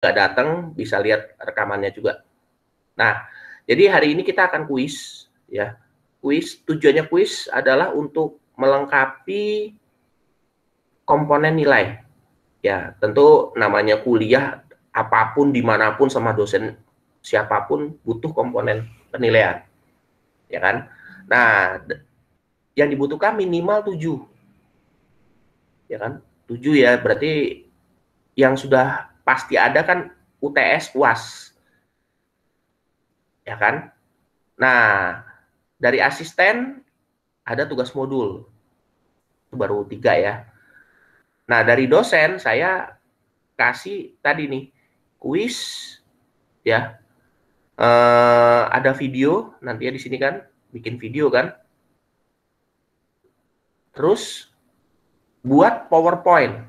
nggak datang bisa lihat rekamannya juga. Nah, jadi hari ini kita akan kuis ya. Kuis tujuannya kuis adalah untuk melengkapi komponen nilai. Ya, tentu namanya kuliah apapun dimanapun sama dosen siapapun butuh komponen penilaian. Ya kan? Nah, yang dibutuhkan minimal tujuh, Ya kan? Tujuh ya, berarti yang sudah pasti ada kan UTS UAS. Ya kan? Nah, dari asisten ada tugas modul. Itu baru tiga ya. Nah, dari dosen saya kasih tadi nih kuis ya. Eh, ada video nanti ya di sini kan bikin video kan. Terus buat PowerPoint.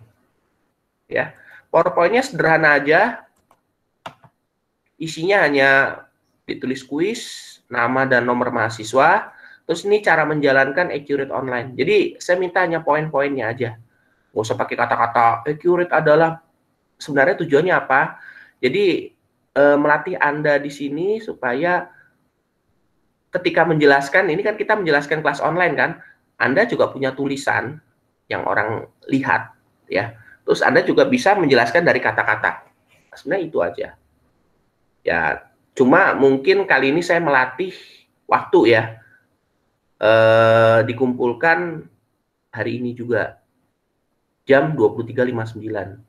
Ya. PowerPoint-nya sederhana aja. Isinya hanya ditulis kuis, nama dan nomor mahasiswa. Terus ini cara menjalankan accurate online. Jadi saya minta hanya poin-poinnya aja. Nggak usah pakai kata-kata accurate adalah sebenarnya tujuannya apa. Jadi eh, melatih Anda di sini supaya ketika menjelaskan, ini kan kita menjelaskan kelas online kan, Anda juga punya tulisan yang orang lihat ya. Terus Anda juga bisa menjelaskan dari kata-kata. Sebenarnya itu aja. Ya, cuma mungkin kali ini saya melatih waktu ya. E, dikumpulkan hari ini juga jam 23.59.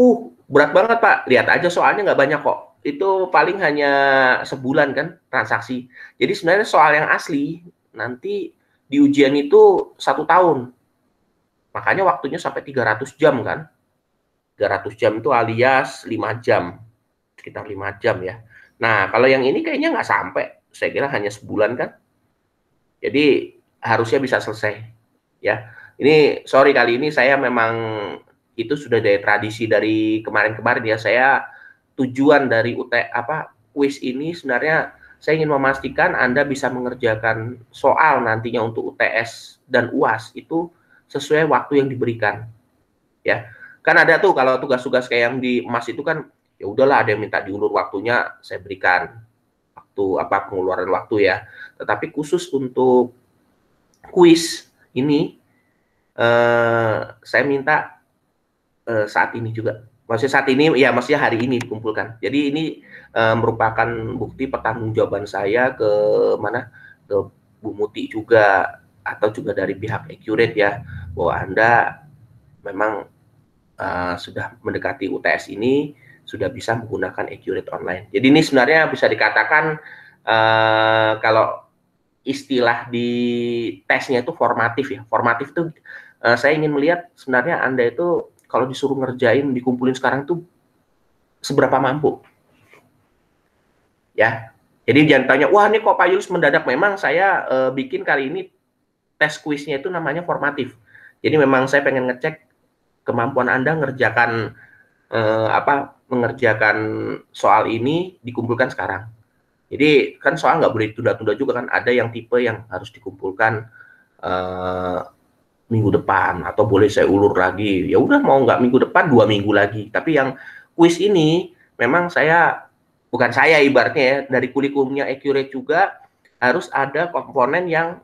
Uh, berat banget Pak. Lihat aja soalnya nggak banyak kok. Itu paling hanya sebulan kan transaksi. Jadi sebenarnya soal yang asli nanti di ujian itu satu tahun Makanya waktunya sampai 300 jam kan. 300 jam itu alias 5 jam. Sekitar 5 jam ya. Nah, kalau yang ini kayaknya nggak sampai. Saya kira hanya sebulan kan. Jadi harusnya bisa selesai. Ya. Ini sorry kali ini saya memang itu sudah dari tradisi dari kemarin-kemarin ya. Saya tujuan dari UT apa quiz ini sebenarnya saya ingin memastikan Anda bisa mengerjakan soal nantinya untuk UTS dan UAS itu sesuai waktu yang diberikan. Ya. Kan ada tuh kalau tugas-tugas kayak yang di emas itu kan ya udahlah ada yang minta diulur waktunya saya berikan waktu apa pengeluaran waktu ya. Tetapi khusus untuk kuis ini eh, saya minta eh, saat ini juga. Maksudnya saat ini ya maksudnya hari ini dikumpulkan. Jadi ini eh, merupakan bukti pertanggungjawaban saya ke mana? ke Bu Muti juga atau juga dari pihak Accurate ya bahwa Anda memang uh, sudah mendekati UTS ini, sudah bisa menggunakan Accurate Online. Jadi ini sebenarnya bisa dikatakan uh, kalau istilah di tesnya itu formatif ya. Formatif itu uh, eh, saya ingin melihat sebenarnya Anda itu kalau disuruh ngerjain, dikumpulin sekarang tuh seberapa mampu. Ya, jadi jangan tanya, wah ini kok Pak Yulis mendadak. Memang saya uh, bikin kali ini tes kuisnya itu namanya formatif. Jadi memang saya pengen ngecek kemampuan Anda ngerjakan eh, apa mengerjakan soal ini dikumpulkan sekarang. Jadi kan soal nggak boleh tunda tunda juga kan ada yang tipe yang harus dikumpulkan eh, minggu depan atau boleh saya ulur lagi. Ya udah mau nggak minggu depan dua minggu lagi. Tapi yang kuis ini memang saya bukan saya ibaratnya ya dari kurikulumnya accurate juga harus ada komponen yang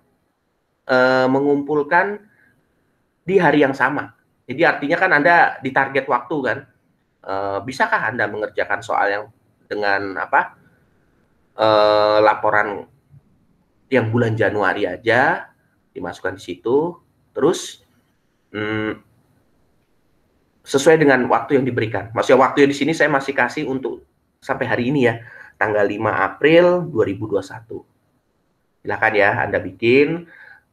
eh, mengumpulkan di hari yang sama. Jadi artinya kan Anda di target waktu kan. E, bisakah Anda mengerjakan soal yang dengan apa? E, laporan yang bulan Januari aja dimasukkan di situ, terus hmm, sesuai dengan waktu yang diberikan. Maksudnya waktu yang di sini saya masih kasih untuk sampai hari ini ya, tanggal 5 April 2021. Silakan ya Anda bikin,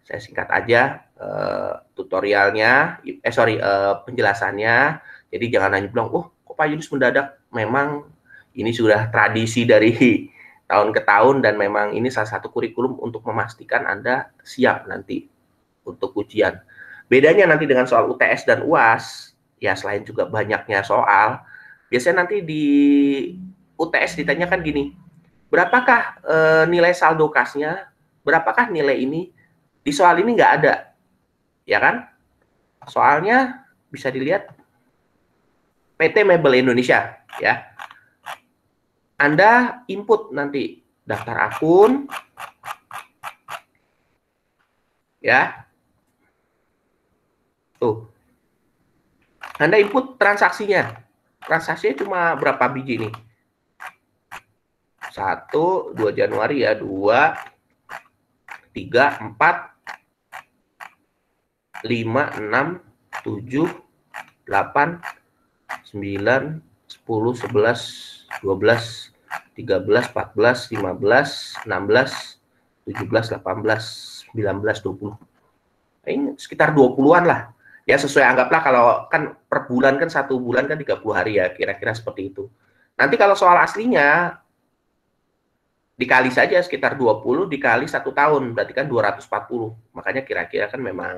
saya singkat aja Eh, tutorialnya, eh sorry uh, penjelasannya. Jadi jangan hanya bilang, oh kok Pak Yunus mendadak. Memang ini sudah tradisi dari tahun ke tahun dan memang ini salah satu kurikulum untuk memastikan Anda siap nanti untuk ujian. Bedanya nanti dengan soal UTS dan UAS, ya selain juga banyaknya soal, biasanya nanti di UTS ditanyakan gini, berapakah e, nilai saldo kasnya, berapakah nilai ini, di soal ini nggak ada, ya kan? Soalnya bisa dilihat PT Mebel Indonesia, ya. Anda input nanti daftar akun, ya. Tuh. Anda input transaksinya. Transaksinya cuma berapa biji nih? Satu, dua Januari ya, dua, tiga, empat. 5, 6, 7, 8, 9, 10, 11, 12, 13, 14, 15, 16, 17, 18, 19, 20. Ini sekitar 20-an lah. Ya sesuai anggaplah kalau kan per bulan kan satu bulan kan 30 hari ya, kira-kira seperti itu. Nanti kalau soal aslinya dikali saja sekitar 20 dikali satu tahun berarti kan 240. Makanya kira-kira kan memang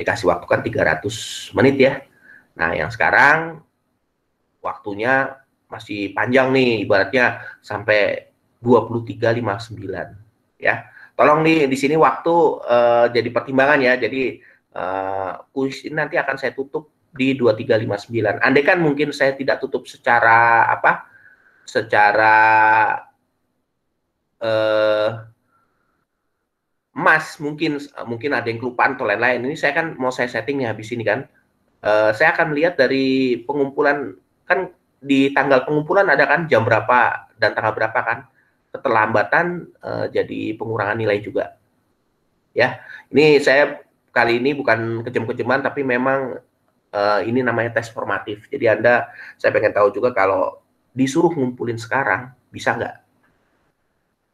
dikasih waktu kan 300 menit ya. Nah, yang sekarang waktunya masih panjang nih, ibaratnya sampai 23.59 ya. Tolong nih di sini waktu uh, jadi pertimbangan ya. Jadi uh, ini nanti akan saya tutup di 2359. Andai kan mungkin saya tidak tutup secara apa? secara eh uh, emas mungkin eh, mungkin ada yang kelupaan atau lain-lain ini saya kan mau saya setting nih habis ini kan uh, saya akan lihat dari pengumpulan kan di tanggal pengumpulan ada kan jam berapa dan tanggal berapa kan keterlambatan uh, jadi pengurangan nilai juga ya ini saya kali ini bukan kejem-kejeman tapi memang uh, ini namanya tes formatif jadi anda saya pengen tahu juga kalau disuruh ngumpulin sekarang bisa nggak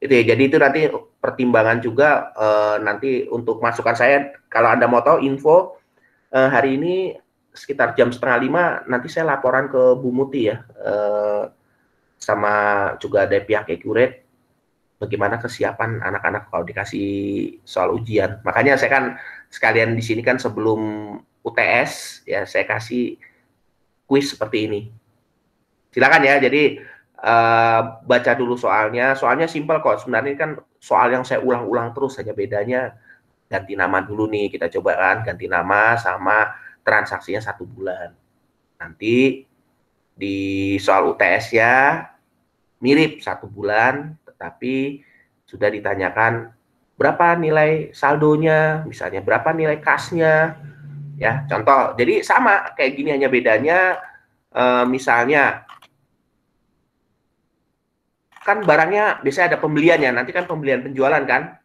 itu ya jadi itu nanti pertimbangan juga uh, nanti untuk masukan saya kalau anda mau tahu info uh, hari ini sekitar jam setengah lima nanti saya laporan ke Bu Muti ya uh, sama juga ada pihak Ekuret bagaimana kesiapan anak-anak kalau dikasih soal ujian makanya saya kan sekalian di sini kan sebelum UTS ya saya kasih kuis seperti ini silakan ya jadi Eh, baca dulu soalnya. Soalnya simpel kok. Sebenarnya kan soal yang saya ulang-ulang terus hanya bedanya ganti nama dulu nih. Kita coba kan ganti nama sama transaksinya satu bulan. Nanti di soal UTS ya mirip satu bulan, tetapi sudah ditanyakan berapa nilai saldonya, misalnya berapa nilai kasnya, ya contoh. Jadi sama kayak gini hanya bedanya, uh, misalnya kan barangnya biasanya ada pembeliannya, nanti kan pembelian penjualan kan.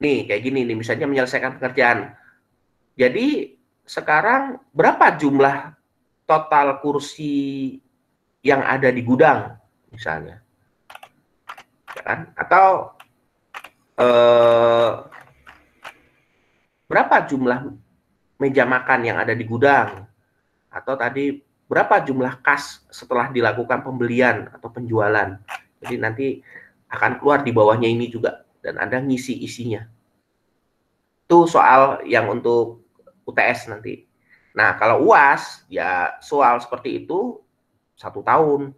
Nih, kayak gini nih, misalnya menyelesaikan pekerjaan. Jadi sekarang berapa jumlah total kursi yang ada di gudang misalnya? Ya kan? Atau eh, berapa jumlah meja makan yang ada di gudang? Atau tadi berapa jumlah kas setelah dilakukan pembelian atau penjualan. Jadi nanti akan keluar di bawahnya ini juga dan Anda ngisi isinya. Itu soal yang untuk UTS nanti. Nah, kalau UAS ya soal seperti itu satu tahun.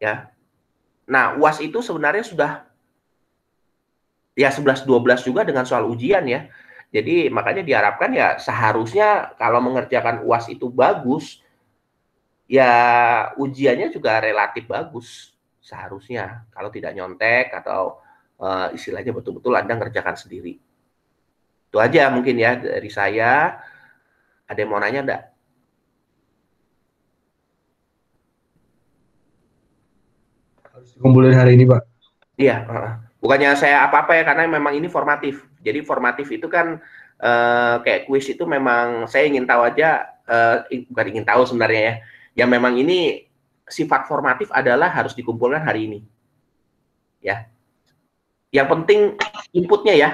Ya. Nah, UAS itu sebenarnya sudah ya 11 12 juga dengan soal ujian ya. Jadi makanya diharapkan ya seharusnya kalau mengerjakan UAS itu bagus, ya ujiannya juga relatif bagus seharusnya. Kalau tidak nyontek atau uh, istilahnya betul-betul Anda ngerjakan sendiri. Itu aja mungkin ya dari saya. Ada yang mau nanya enggak? Harus hari ini, Pak. Iya, bukannya saya apa-apa ya karena memang ini formatif. Jadi formatif itu kan uh, kayak kuis itu memang saya ingin tahu aja uh, bukan ingin tahu sebenarnya ya. Yang memang ini sifat formatif adalah harus dikumpulkan hari ini. Ya. Yang penting inputnya ya.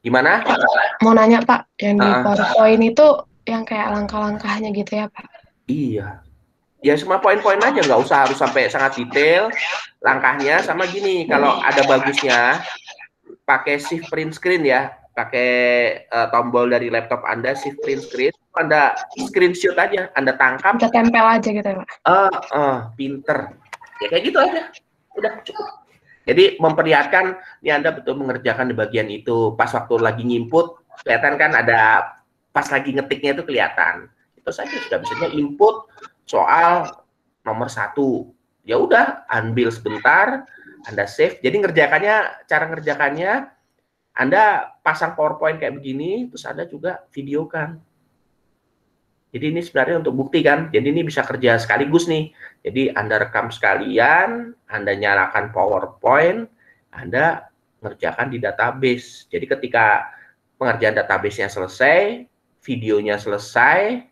Gimana? Mau nanya Pak, yang di uh, PowerPoint itu yang kayak langkah-langkahnya gitu ya Pak? Iya, ya cuma poin-poin aja nggak usah harus sampai sangat detail langkahnya sama gini kalau ada bagusnya pakai shift print screen ya pakai uh, tombol dari laptop Anda shift print screen Anda screenshot aja Anda tangkap Kita tempel aja gitu ya Pak uh, uh, pinter ya kayak gitu aja udah cukup jadi memperlihatkan ini Anda betul mengerjakan di bagian itu pas waktu lagi nginput kelihatan kan ada pas lagi ngetiknya itu kelihatan itu saja sudah bisa input soal nomor satu. Ya udah, ambil sebentar, Anda save. Jadi ngerjakannya, cara ngerjakannya, Anda pasang PowerPoint kayak begini, terus Anda juga videokan. Jadi ini sebenarnya untuk bukti kan. Jadi ini bisa kerja sekaligus nih. Jadi Anda rekam sekalian, Anda nyalakan PowerPoint, Anda ngerjakan di database. Jadi ketika pengerjaan databasenya selesai, videonya selesai,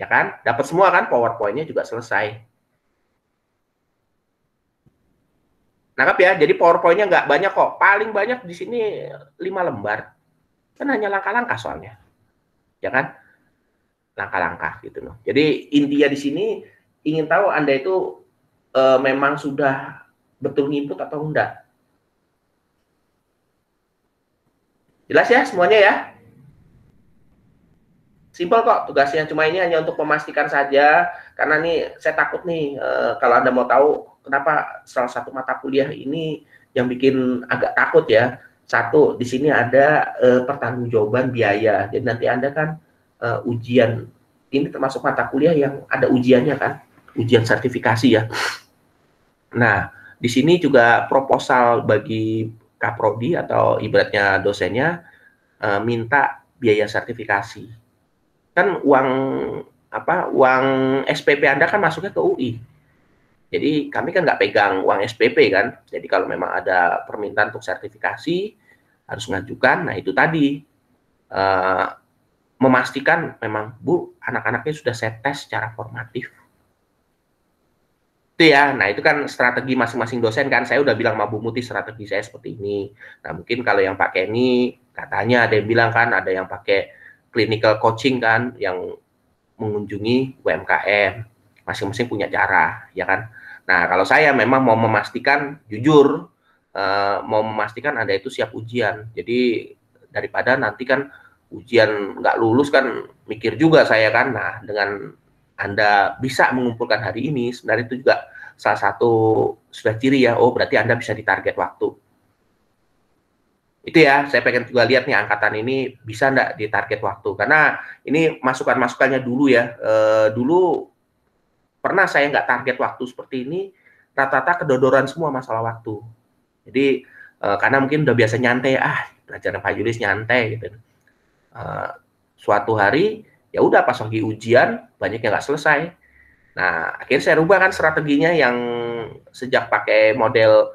ya kan? Dapat semua kan PowerPoint-nya juga selesai. Nangkap ya, jadi PowerPoint-nya nggak banyak kok. Paling banyak di sini 5 lembar. Kan hanya langkah-langkah soalnya. Ya kan? Langkah-langkah gitu loh. Jadi intinya di sini ingin tahu Anda itu e, memang sudah betul ngikut atau enggak. Jelas ya semuanya ya? Simpel kok tugasnya, cuma ini hanya untuk memastikan saja, karena nih saya takut nih e, kalau Anda mau tahu kenapa salah satu mata kuliah ini yang bikin agak takut ya. Satu, di sini ada e, pertanggungjawaban biaya. Jadi nanti Anda kan e, ujian, ini termasuk mata kuliah yang ada ujiannya kan, ujian sertifikasi ya. Nah, di sini juga proposal bagi kaprodi atau ibaratnya dosennya e, minta biaya sertifikasi kan uang apa uang SPP Anda kan masuknya ke UI. Jadi kami kan nggak pegang uang SPP kan. Jadi kalau memang ada permintaan untuk sertifikasi harus mengajukan. Nah itu tadi uh, memastikan memang bu anak-anaknya sudah saya tes secara formatif. Itu ya. Nah itu kan strategi masing-masing dosen kan. Saya udah bilang Bu Muti strategi saya seperti ini. Nah mungkin kalau yang pakai ini katanya ada yang bilang kan ada yang pakai clinical coaching kan yang mengunjungi UMKM masing-masing punya cara ya kan nah kalau saya memang mau memastikan jujur uh, mau memastikan anda itu siap ujian jadi daripada nanti kan ujian nggak lulus kan mikir juga saya kan nah dengan anda bisa mengumpulkan hari ini sebenarnya itu juga salah satu sudah ciri ya oh berarti anda bisa ditarget waktu itu ya saya pengen juga lihat nih angkatan ini bisa enggak di target waktu karena ini masukan masukannya dulu ya e, dulu pernah saya nggak target waktu seperti ini rata-rata kedodoran semua masalah waktu jadi e, karena mungkin udah biasa nyantai ah belajar Pak Julius nyantai gitu e, suatu hari ya udah pas lagi ujian banyak yang nggak selesai nah akhirnya saya rubah kan strateginya yang sejak pakai model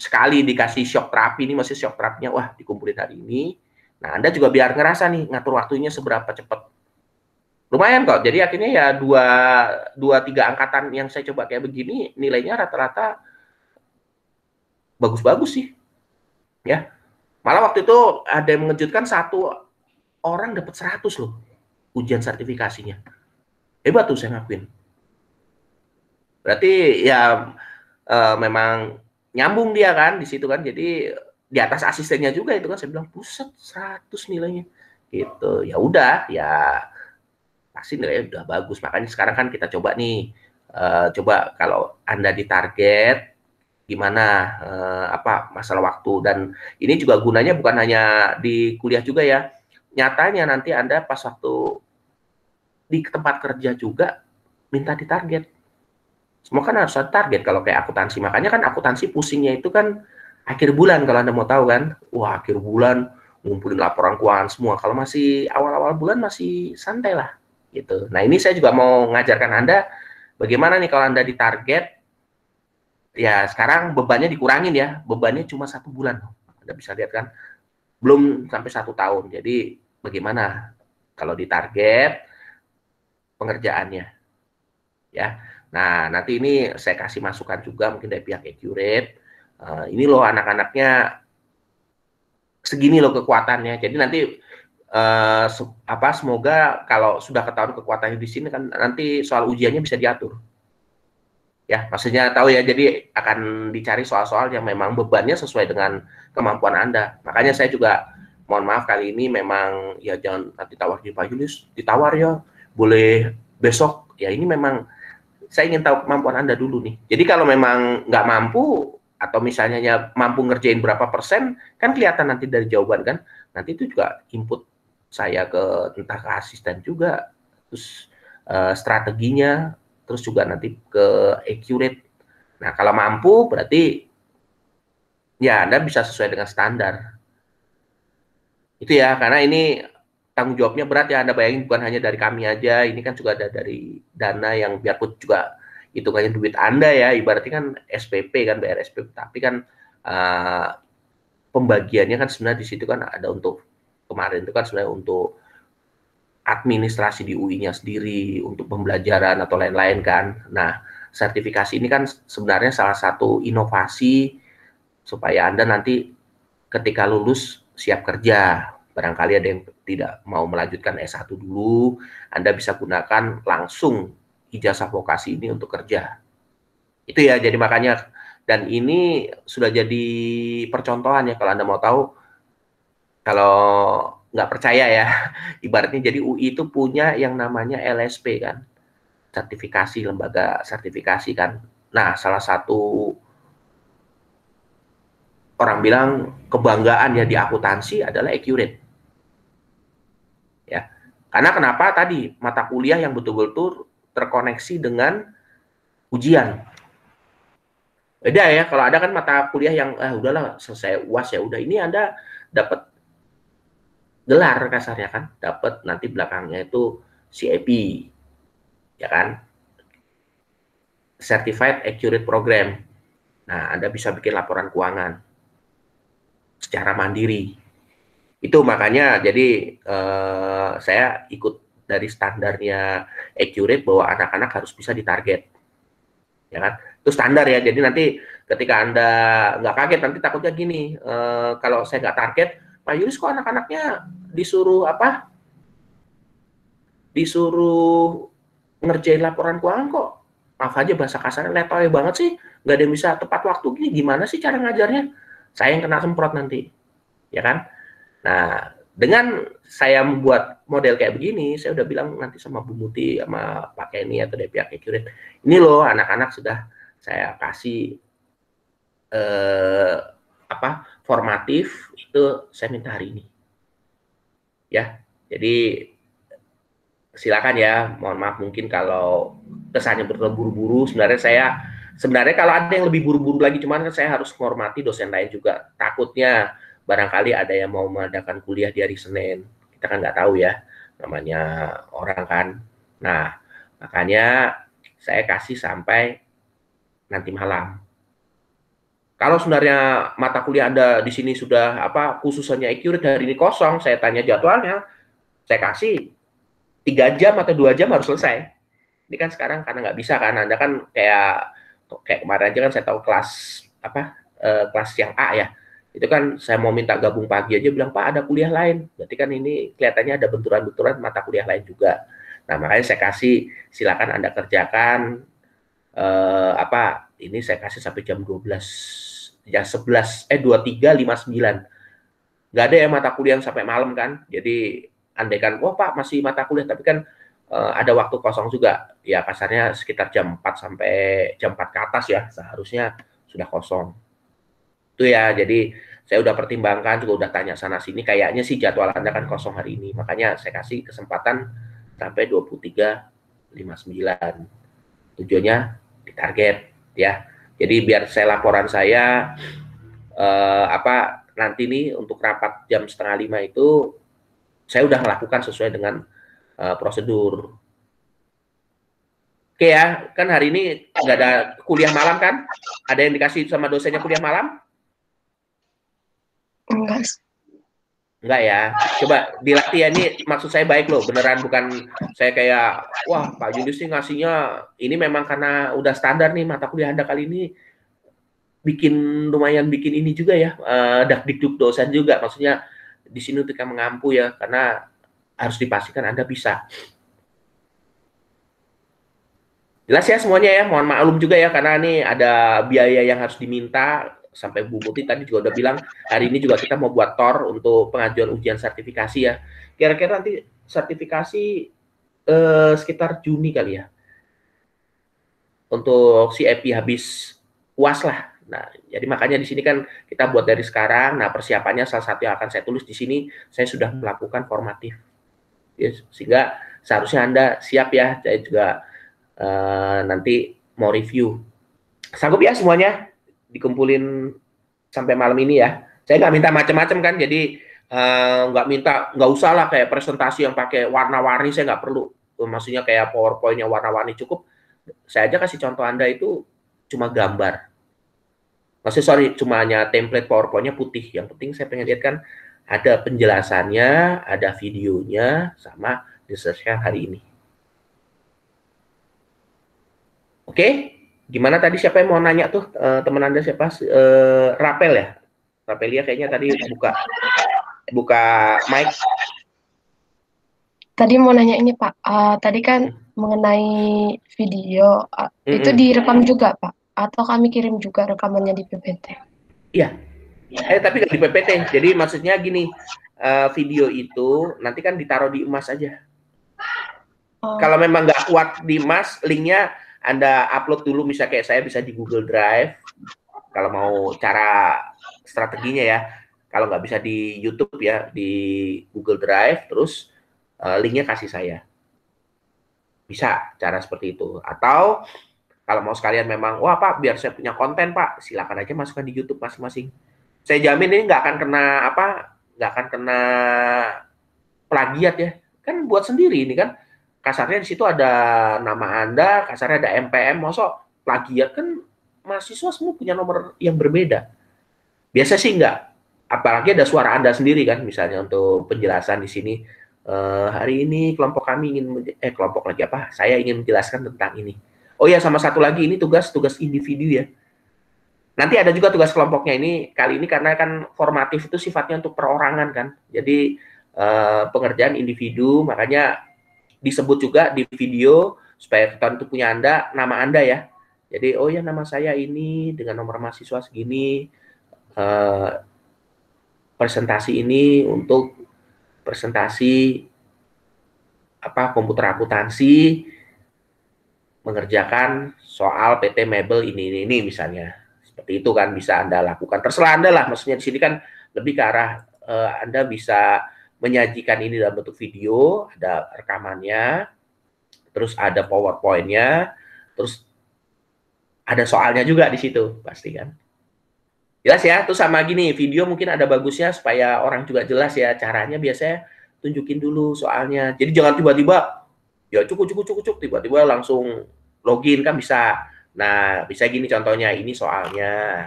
sekali dikasih shock terapi ini masih shock terapinya wah dikumpulin hari ini nah anda juga biar ngerasa nih ngatur waktunya seberapa cepat lumayan kok jadi akhirnya ya dua dua tiga angkatan yang saya coba kayak begini nilainya rata-rata bagus-bagus sih ya malah waktu itu ada yang mengejutkan satu orang dapat 100 loh ujian sertifikasinya hebat tuh saya ngakuin berarti ya uh, memang nyambung dia kan di situ kan jadi di atas asistennya juga itu kan saya bilang pusat 100 nilainya gitu ya udah ya pasti nilainya udah bagus makanya sekarang kan kita coba nih uh, coba kalau anda di target gimana uh, apa masalah waktu dan ini juga gunanya bukan hanya di kuliah juga ya nyatanya nanti anda pas waktu di tempat kerja juga minta ditarget semua kan harus ada target kalau kayak akuntansi. Makanya kan akuntansi pusingnya itu kan akhir bulan kalau Anda mau tahu kan. Wah, akhir bulan ngumpulin laporan keuangan semua. Kalau masih awal-awal bulan masih santai lah gitu. Nah, ini saya juga mau ngajarkan Anda bagaimana nih kalau Anda di target ya sekarang bebannya dikurangin ya. Bebannya cuma satu bulan. Anda bisa lihat kan belum sampai satu tahun. Jadi bagaimana kalau di target pengerjaannya ya Nah, nanti ini saya kasih masukan juga mungkin dari pihak Accurate. Uh, ini loh anak-anaknya segini loh kekuatannya. Jadi nanti uh, se apa semoga kalau sudah ketahuan kekuatannya di sini kan nanti soal ujiannya bisa diatur. Ya, maksudnya tahu ya. Jadi akan dicari soal-soal yang memang bebannya sesuai dengan kemampuan Anda. Makanya saya juga mohon maaf kali ini memang ya jangan nanti tawar di Pak Julius, ditawar ya. Boleh besok. Ya ini memang saya ingin tahu kemampuan Anda dulu nih. Jadi kalau memang nggak mampu, atau misalnya ya mampu ngerjain berapa persen, kan kelihatan nanti dari jawaban kan. Nanti itu juga input saya ke entah ke asisten juga, terus uh, strateginya, terus juga nanti ke accurate. Nah kalau mampu berarti ya Anda bisa sesuai dengan standar. Itu ya, karena ini tanggung jawabnya berat ya Anda bayangin bukan hanya dari kami aja, ini kan juga ada dari dana yang biarpun juga hitungannya duit Anda ya, ibaratnya kan SPP kan bayar SPP, tapi kan uh, pembagiannya kan sebenarnya di situ kan ada untuk kemarin itu kan sebenarnya untuk administrasi di UI-nya sendiri, untuk pembelajaran atau lain-lain kan. Nah, sertifikasi ini kan sebenarnya salah satu inovasi supaya Anda nanti ketika lulus siap kerja Barangkali ada yang tidak mau melanjutkan S1 dulu, Anda bisa gunakan langsung ijazah vokasi ini untuk kerja. Itu ya, jadi makanya dan ini sudah jadi percontohan ya kalau Anda mau tahu kalau nggak percaya ya ibaratnya jadi UI itu punya yang namanya LSP kan sertifikasi lembaga sertifikasi kan nah salah satu orang bilang kebanggaan ya di akuntansi adalah accurate. Ya. Karena kenapa tadi mata kuliah yang betul-betul terkoneksi dengan ujian. Beda ya, kalau ada kan mata kuliah yang ah udahlah selesai UAS ya udah ini Anda dapat gelar kasarnya kan, dapat nanti belakangnya itu CIP. Ya kan? Certified Accurate Program. Nah, Anda bisa bikin laporan keuangan secara mandiri. Itu makanya jadi eh, saya ikut dari standarnya accurate bahwa anak-anak harus bisa ditarget. Ya kan? Itu standar ya. Jadi nanti ketika Anda nggak kaget nanti takutnya gini, eh, kalau saya nggak target, Pak Yuris kok anak-anaknya disuruh apa? Disuruh ngerjain laporan keuangan kok maaf aja bahasa kasarnya letoy banget sih nggak ada yang bisa tepat waktu gini gimana sih cara ngajarnya saya yang kena semprot nanti, ya kan? Nah, dengan saya membuat model kayak begini, saya udah bilang nanti sama Bu Muti, sama Pak ini atau dari pihak Accurate, ini loh anak-anak sudah saya kasih eh, apa formatif itu saya minta hari ini, ya. Jadi silakan ya, mohon maaf mungkin kalau kesannya terburu-buru, sebenarnya saya Sebenarnya kalau ada yang lebih buru-buru lagi, cuman kan saya harus menghormati dosen lain juga. Takutnya barangkali ada yang mau mengadakan kuliah di hari Senin. Kita kan nggak tahu ya namanya orang kan. Nah, makanya saya kasih sampai nanti malam. Kalau sebenarnya mata kuliah Anda di sini sudah apa khususnya accurate hari ini kosong, saya tanya jadwalnya, saya kasih tiga jam atau dua jam harus selesai. Ini kan sekarang karena nggak bisa kan, Anda kan kayak Gitu. kayak kemarin aja kan saya tahu kelas apa e, kelas yang A ya itu kan saya mau minta gabung pagi aja bilang Pak ada kuliah lain berarti kan ini kelihatannya ada benturan-benturan mata kuliah lain juga nah makanya saya kasih silakan anda kerjakan e, apa ini saya kasih sampai jam 12 jam 11 eh 2359 nggak ada ya mata kuliah yang sampai malam kan jadi andaikan wah oh, Pak masih mata kuliah tapi kan uh, ada waktu kosong juga ya kasarnya sekitar jam 4 sampai jam 4 ke atas ya seharusnya sudah kosong itu ya jadi saya udah pertimbangkan juga udah tanya sana sini kayaknya sih jadwal Anda kan kosong hari ini makanya saya kasih kesempatan sampai 23.59 tujuannya di target ya jadi biar saya laporan saya eh, apa nanti nih untuk rapat jam setengah lima itu saya udah melakukan sesuai dengan Eh, prosedur. Oke ya, kan hari ini nggak ada kuliah malam kan? Ada yang dikasih sama dosennya kuliah malam? Enggak. Enggak ya. Coba dilatih ya ini maksud saya baik loh, beneran bukan saya kayak wah Pak Julius nih ngasihnya ini memang karena udah standar nih mata kuliah Anda kali ini bikin lumayan bikin ini juga ya, uh, eh, dak dosen juga maksudnya di sini kita mengampu ya karena harus dipastikan Anda bisa. Jelas ya semuanya ya, mohon maklum juga ya karena ini ada biaya yang harus diminta sampai Bu Muti tadi juga udah bilang hari ini juga kita mau buat tor untuk pengajuan ujian sertifikasi ya. Kira-kira nanti sertifikasi eh, sekitar Juni kali ya. Untuk si Epi habis puas lah. Nah, jadi makanya di sini kan kita buat dari sekarang. Nah, persiapannya salah satu yang akan saya tulis di sini, saya sudah melakukan formatif ya, sehingga seharusnya anda siap ya saya juga uh, nanti mau review sanggup ya semuanya dikumpulin sampai malam ini ya saya nggak minta macam-macam kan jadi eh, nggak uh, minta nggak usah lah kayak presentasi yang pakai warna-warni saya nggak perlu maksudnya kayak powerpointnya warna-warni cukup saya aja kasih contoh anda itu cuma gambar maksudnya sorry cuma hanya template powerpointnya putih yang penting saya pengen lihat kan ada penjelasannya, ada videonya, sama researchnya hari ini. Oke, gimana tadi siapa yang mau nanya tuh eh, teman anda siapa? Eh, Rapel ya, Rapelia kayaknya tadi buka buka mic. Tadi mau nanya ini Pak, uh, tadi kan hmm. mengenai video uh, mm itu hmm, hmm. direkam juga Pak, atau kami kirim juga rekamannya di PPT? Iya, Eh tapi nggak di PPT. Jadi maksudnya gini, uh, video itu nanti kan ditaruh di emas aja. Oh. Kalau memang nggak kuat di emas, linknya Anda upload dulu. Misal kayak saya bisa di Google Drive. Kalau mau cara strateginya ya. Kalau nggak bisa di YouTube ya di Google Drive. Terus uh, linknya kasih saya. Bisa cara seperti itu. Atau kalau mau sekalian memang, wah Pak, biar saya punya konten Pak, silakan aja masukkan di YouTube masing-masing saya jamin ini nggak akan kena apa nggak akan kena plagiat ya kan buat sendiri ini kan kasarnya di situ ada nama anda kasarnya ada MPM masa plagiat kan mahasiswa semua punya nomor yang berbeda biasa sih nggak apalagi ada suara anda sendiri kan misalnya untuk penjelasan di sini eh, hari ini kelompok kami ingin eh kelompok lagi apa saya ingin menjelaskan tentang ini oh ya sama satu lagi ini tugas tugas individu ya Nanti ada juga tugas kelompoknya ini kali ini karena kan formatif itu sifatnya untuk perorangan kan. Jadi eh, pengerjaan individu makanya disebut juga di video supaya tentu itu punya Anda nama Anda ya. Jadi oh ya nama saya ini dengan nomor mahasiswa segini eh, presentasi ini untuk presentasi apa komputer akuntansi mengerjakan soal PT Mebel ini ini, ini misalnya seperti itu kan bisa anda lakukan terserah anda lah maksudnya di sini kan lebih ke arah uh, anda bisa menyajikan ini dalam bentuk video ada rekamannya terus ada powerpointnya terus ada soalnya juga di situ pasti kan jelas ya terus sama gini video mungkin ada bagusnya supaya orang juga jelas ya caranya biasanya tunjukin dulu soalnya jadi jangan tiba-tiba ya cukup cukup cukup cukup tiba-tiba langsung login kan bisa Nah, bisa gini contohnya, ini soalnya.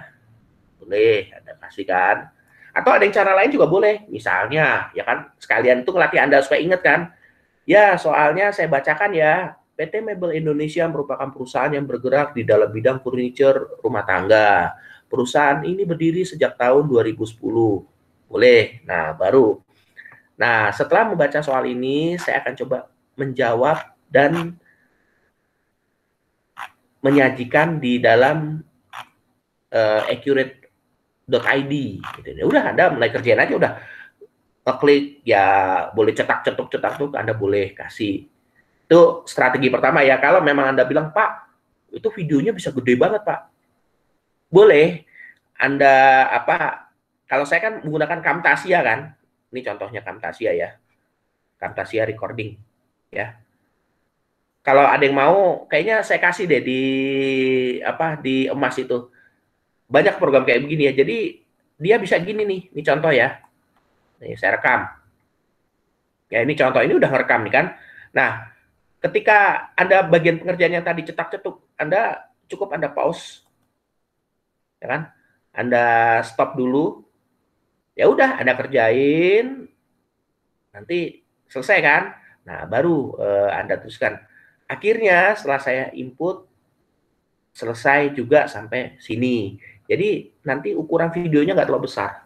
Boleh, ada kasih kan. Atau ada yang cara lain juga boleh. Misalnya, ya kan, sekalian tuh ngelatih Anda supaya ingat kan. Ya, soalnya saya bacakan ya, PT Mebel Indonesia merupakan perusahaan yang bergerak di dalam bidang furniture rumah tangga. Perusahaan ini berdiri sejak tahun 2010. Boleh, nah baru. Nah, setelah membaca soal ini, saya akan coba menjawab dan menyajikan di dalam uh, accurate.id gitu. Ya udah Anda mulai kerjaan aja udah klik ya boleh cetak cetuk cetak tuh Anda boleh kasih itu strategi pertama ya kalau memang Anda bilang Pak itu videonya bisa gede banget Pak boleh Anda apa kalau saya kan menggunakan Camtasia kan ini contohnya Camtasia ya Camtasia recording ya kalau ada yang mau kayaknya saya kasih deh di apa di emas itu banyak program kayak begini ya jadi dia bisa gini nih ini contoh ya nih saya rekam ya ini contoh ini udah ngerekam nih kan nah ketika anda bagian pengerjaan yang tadi cetak cetuk anda cukup anda pause ya kan anda stop dulu ya udah anda kerjain nanti selesai kan nah baru uh, anda teruskan akhirnya setelah saya input selesai juga sampai sini. Jadi nanti ukuran videonya nggak terlalu besar.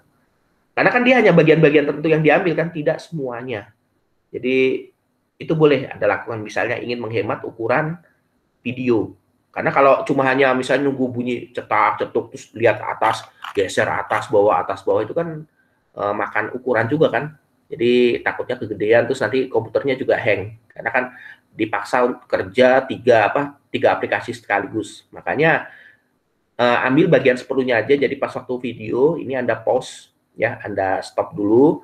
Karena kan dia hanya bagian-bagian tertentu yang diambil kan tidak semuanya. Jadi itu boleh ada lakukan misalnya ingin menghemat ukuran video. Karena kalau cuma hanya misalnya nunggu bunyi cetak cetuk terus lihat atas, geser atas, bawah, atas, bawah itu kan e, makan ukuran juga kan. Jadi takutnya kegedean terus nanti komputernya juga hang karena kan dipaksa kerja tiga apa tiga aplikasi sekaligus. Makanya uh, ambil bagian seperlunya aja. Jadi pas waktu video ini anda pause ya, anda stop dulu.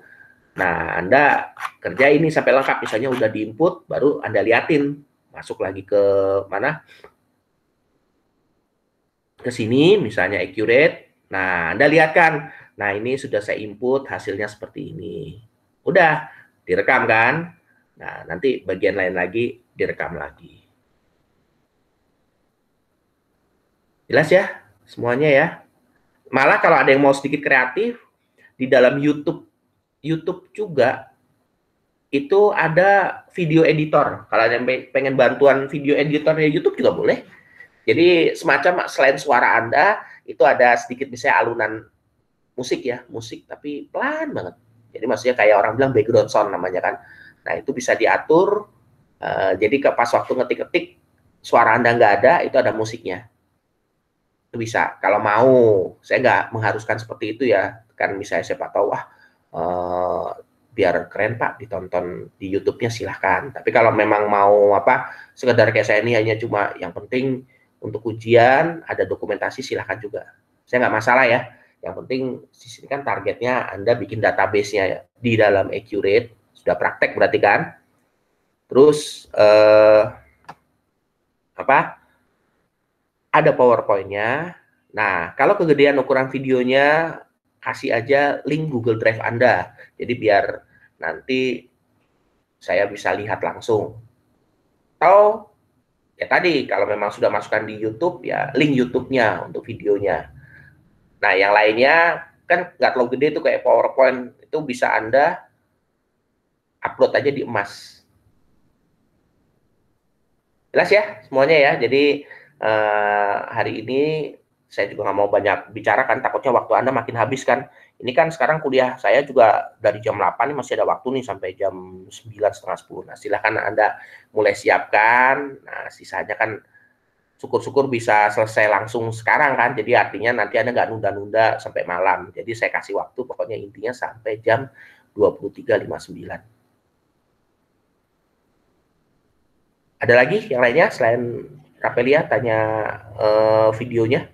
Nah anda kerja ini sampai lengkap. Misalnya udah diinput, baru anda liatin masuk lagi ke mana ke sini misalnya accurate. Nah anda lihat kan. Nah ini sudah saya input hasilnya seperti ini. Udah, direkam kan? Nah, nanti bagian lain lagi direkam lagi. Jelas ya semuanya ya. Malah kalau ada yang mau sedikit kreatif di dalam YouTube YouTube juga itu ada video editor. Kalau ada yang pengen bantuan video editor di YouTube juga boleh. Jadi semacam selain suara Anda itu ada sedikit misalnya alunan musik ya, musik tapi pelan banget. Jadi maksudnya kayak orang bilang background sound namanya kan. Nah itu bisa diatur. Uh, jadi ke pas waktu ngetik-ngetik suara anda nggak ada itu ada musiknya. Itu bisa. Kalau mau, saya nggak mengharuskan seperti itu ya. Kan misalnya siapa tahu wah uh, biar keren pak ditonton di YouTube-nya silahkan. Tapi kalau memang mau apa sekedar kayak saya ini hanya cuma yang penting untuk ujian ada dokumentasi silahkan juga. Saya nggak masalah ya yang penting di sini kan targetnya Anda bikin database-nya ya, di dalam Accurate. Sudah praktek berarti kan? Terus eh, apa? Ada PowerPoint-nya. Nah, kalau kegedean ukuran videonya kasih aja link Google Drive Anda. Jadi biar nanti saya bisa lihat langsung. Atau ya tadi kalau memang sudah masukkan di YouTube ya link YouTube-nya untuk videonya. Nah, yang lainnya kan nggak terlalu gede itu kayak PowerPoint itu bisa Anda upload aja di emas. Jelas ya semuanya ya. Jadi eh, hari ini saya juga nggak mau banyak bicara kan takutnya waktu Anda makin habis kan. Ini kan sekarang kuliah saya juga dari jam 8 ini masih ada waktu nih sampai jam 9 setengah 10. Nah silahkan Anda mulai siapkan. Nah sisanya kan syukur-syukur bisa selesai langsung sekarang kan. Jadi artinya nanti Anda nggak nunda-nunda sampai malam. Jadi saya kasih waktu pokoknya intinya sampai jam 23.59. Ada lagi yang lainnya selain Kapelia tanya uh, videonya?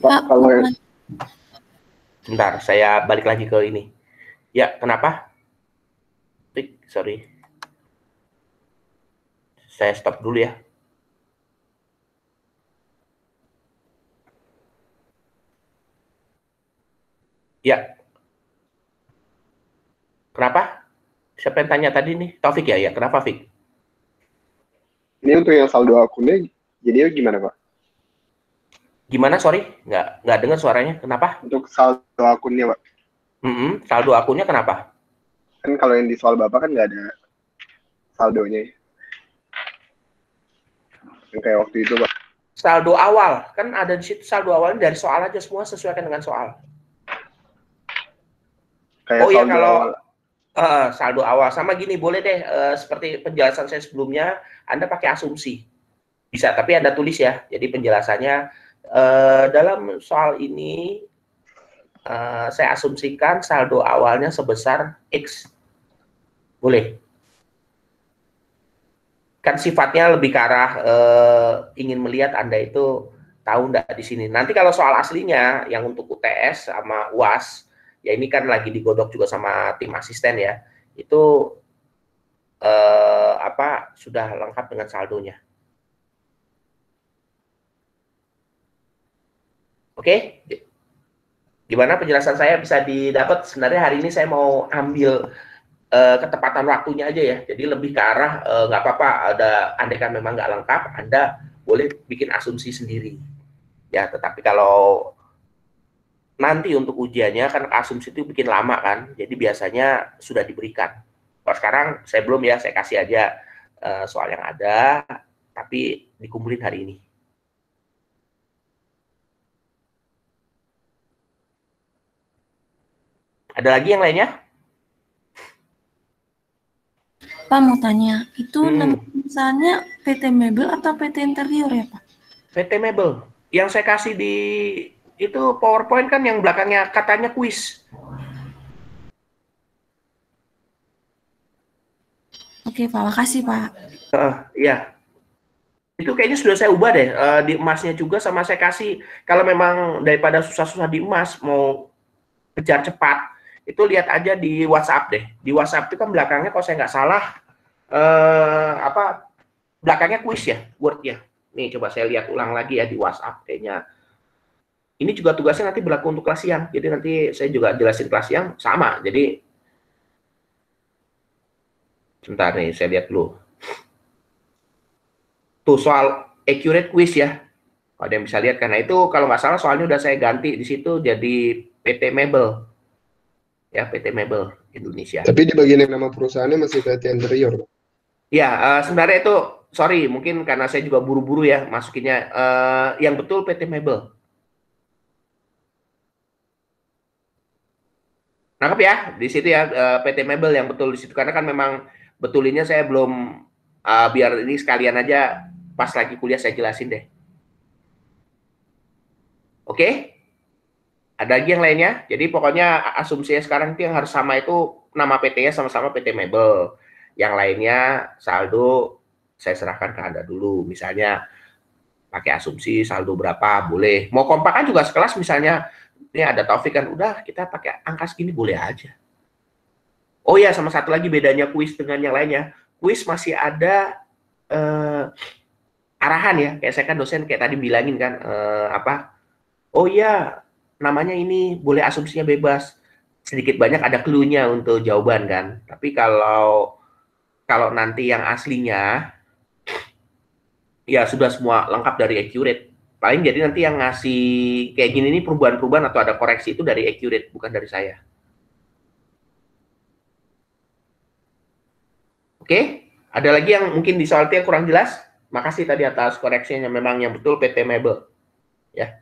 Pak, kalau Bentar, saya balik lagi ke ini. Ya, kenapa? Sorry. Saya stop dulu ya. Ya. Kenapa? Siapa yang tanya tadi nih? Taufik ya? Ya, kenapa, Fik? Ini untuk yang saldo akunnya, jadi gimana, Pak? Gimana, sorry? Nggak, nggak dengar suaranya. Kenapa? Untuk saldo akunnya, Pak. Mm -hmm. Saldo akunnya kenapa? Kan kalau yang di soal Bapak kan nggak ada saldonya. Yang kayak waktu itu, Pak. Saldo awal. Kan ada di situ saldo awalnya dari soal aja semua sesuaikan dengan soal. Kayak oh iya kalau awal. Uh, saldo awal sama gini boleh deh uh, seperti penjelasan saya sebelumnya Anda pakai asumsi bisa tapi Anda tulis ya jadi penjelasannya uh, dalam soal ini uh, saya asumsikan saldo awalnya sebesar X boleh kan sifatnya lebih ke arah uh, ingin melihat Anda itu tahu enggak di sini nanti kalau soal aslinya yang untuk UTS sama UAS ya ini kan lagi digodok juga sama tim asisten ya itu eh, apa sudah lengkap dengan saldonya Oke, gimana penjelasan saya bisa didapat? Sebenarnya hari ini saya mau ambil eh, ketepatan waktunya aja ya. Jadi lebih ke arah eh, nggak eh, apa-apa. Ada kan memang nggak lengkap, Anda boleh bikin asumsi sendiri. Ya, tetapi kalau nanti untuk ujiannya kan asumsi itu bikin lama kan jadi biasanya sudah diberikan kalau sekarang saya belum ya saya kasih aja uh, soal yang ada tapi dikumpulin hari ini ada lagi yang lainnya Pak mau tanya, itu hmm. misalnya PT Mebel atau PT Interior ya Pak? PT Mebel, yang saya kasih di itu PowerPoint kan yang belakangnya katanya kuis. Oke Pak, makasih Pak. Uh, ya, itu kayaknya sudah saya ubah deh uh, di emasnya juga sama saya kasih kalau memang daripada susah-susah di emas mau kejar cepat itu lihat aja di WhatsApp deh di WhatsApp itu kan belakangnya kalau saya nggak salah uh, apa belakangnya kuis ya word ya. nih coba saya lihat ulang lagi ya di WhatsApp kayaknya ini juga tugasnya nanti berlaku untuk kelas siang. Jadi nanti saya juga jelasin kelas siang sama. Jadi sebentar nih saya lihat dulu. Tuh soal accurate quiz ya. Kalau ada yang bisa lihat karena itu kalau nggak salah soalnya udah saya ganti di situ jadi PT Mebel. Ya, PT Mebel Indonesia. Tapi di bagian yang nama perusahaannya masih PT Interior. Ya, uh, sebenarnya itu sorry mungkin karena saya juga buru-buru ya masukinnya uh, yang betul PT Mebel Nangkep ya di situ ya eh, PT Mebel yang betul di situ karena kan memang betulinnya saya belum uh, biar ini sekalian aja pas lagi kuliah saya jelasin deh. Oke? Okay? Ada lagi yang lainnya? Jadi pokoknya asumsinya sekarang itu yang harus sama itu nama PT-nya sama-sama PT Mebel. Yang lainnya saldo saya serahkan ke Anda dulu. Misalnya pakai asumsi saldo berapa boleh. Mau kompakan juga sekelas misalnya ini ada Taufik kan udah kita pakai angka segini boleh aja oh ya sama satu lagi bedanya kuis dengan yang lainnya kuis masih ada eh, arahan ya kayak saya kan dosen kayak tadi bilangin kan eh, apa oh ya namanya ini boleh asumsinya bebas sedikit banyak ada clue-nya untuk jawaban kan tapi kalau kalau nanti yang aslinya ya sudah semua lengkap dari accurate paling jadi nanti yang ngasih kayak gini nih perubahan-perubahan atau ada koreksi itu dari accurate bukan dari saya oke okay? ada lagi yang mungkin di soal yang kurang jelas makasih tadi atas koreksinya memang yang betul PT Mebel ya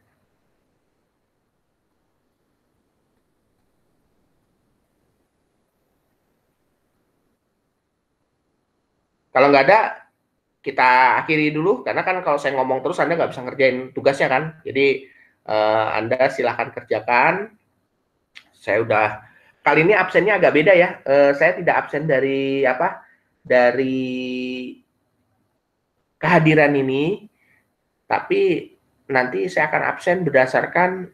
kalau nggak ada kita akhiri dulu karena kan kalau saya ngomong terus Anda nggak bisa ngerjain tugasnya kan. Jadi uh, Anda silahkan kerjakan. Saya udah kali ini absennya agak beda ya. Uh, saya tidak absen dari apa? Dari kehadiran ini, tapi nanti saya akan absen berdasarkan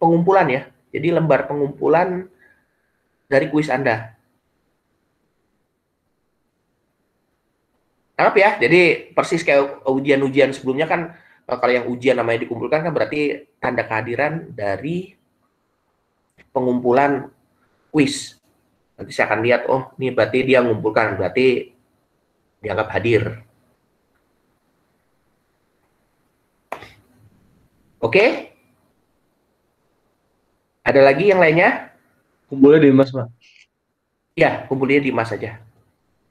pengumpulan ya. Jadi lembar pengumpulan dari kuis Anda. anggap ya. Jadi persis kayak ujian-ujian sebelumnya kan eh, kalau yang ujian namanya dikumpulkan kan berarti tanda kehadiran dari pengumpulan quiz Nanti saya akan lihat, oh ini berarti dia mengumpulkan, berarti dianggap hadir. Oke? Okay? Ada lagi yang lainnya? Kumpulnya di emas, Pak. iya kumpulnya di emas saja.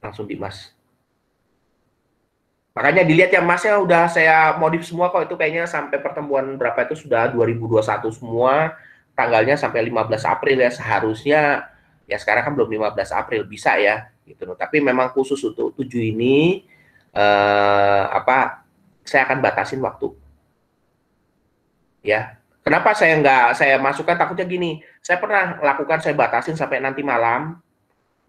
Langsung di Mas. Makanya dilihat ya Masnya udah saya modif semua kok itu kayaknya sampai pertemuan berapa itu sudah 2021 semua tanggalnya sampai 15 April ya seharusnya ya sekarang kan belum 15 April bisa ya gitu loh. Tapi memang khusus untuk tujuh ini eh, apa saya akan batasin waktu. Ya. Kenapa saya nggak saya masukkan takutnya gini. Saya pernah lakukan saya batasin sampai nanti malam.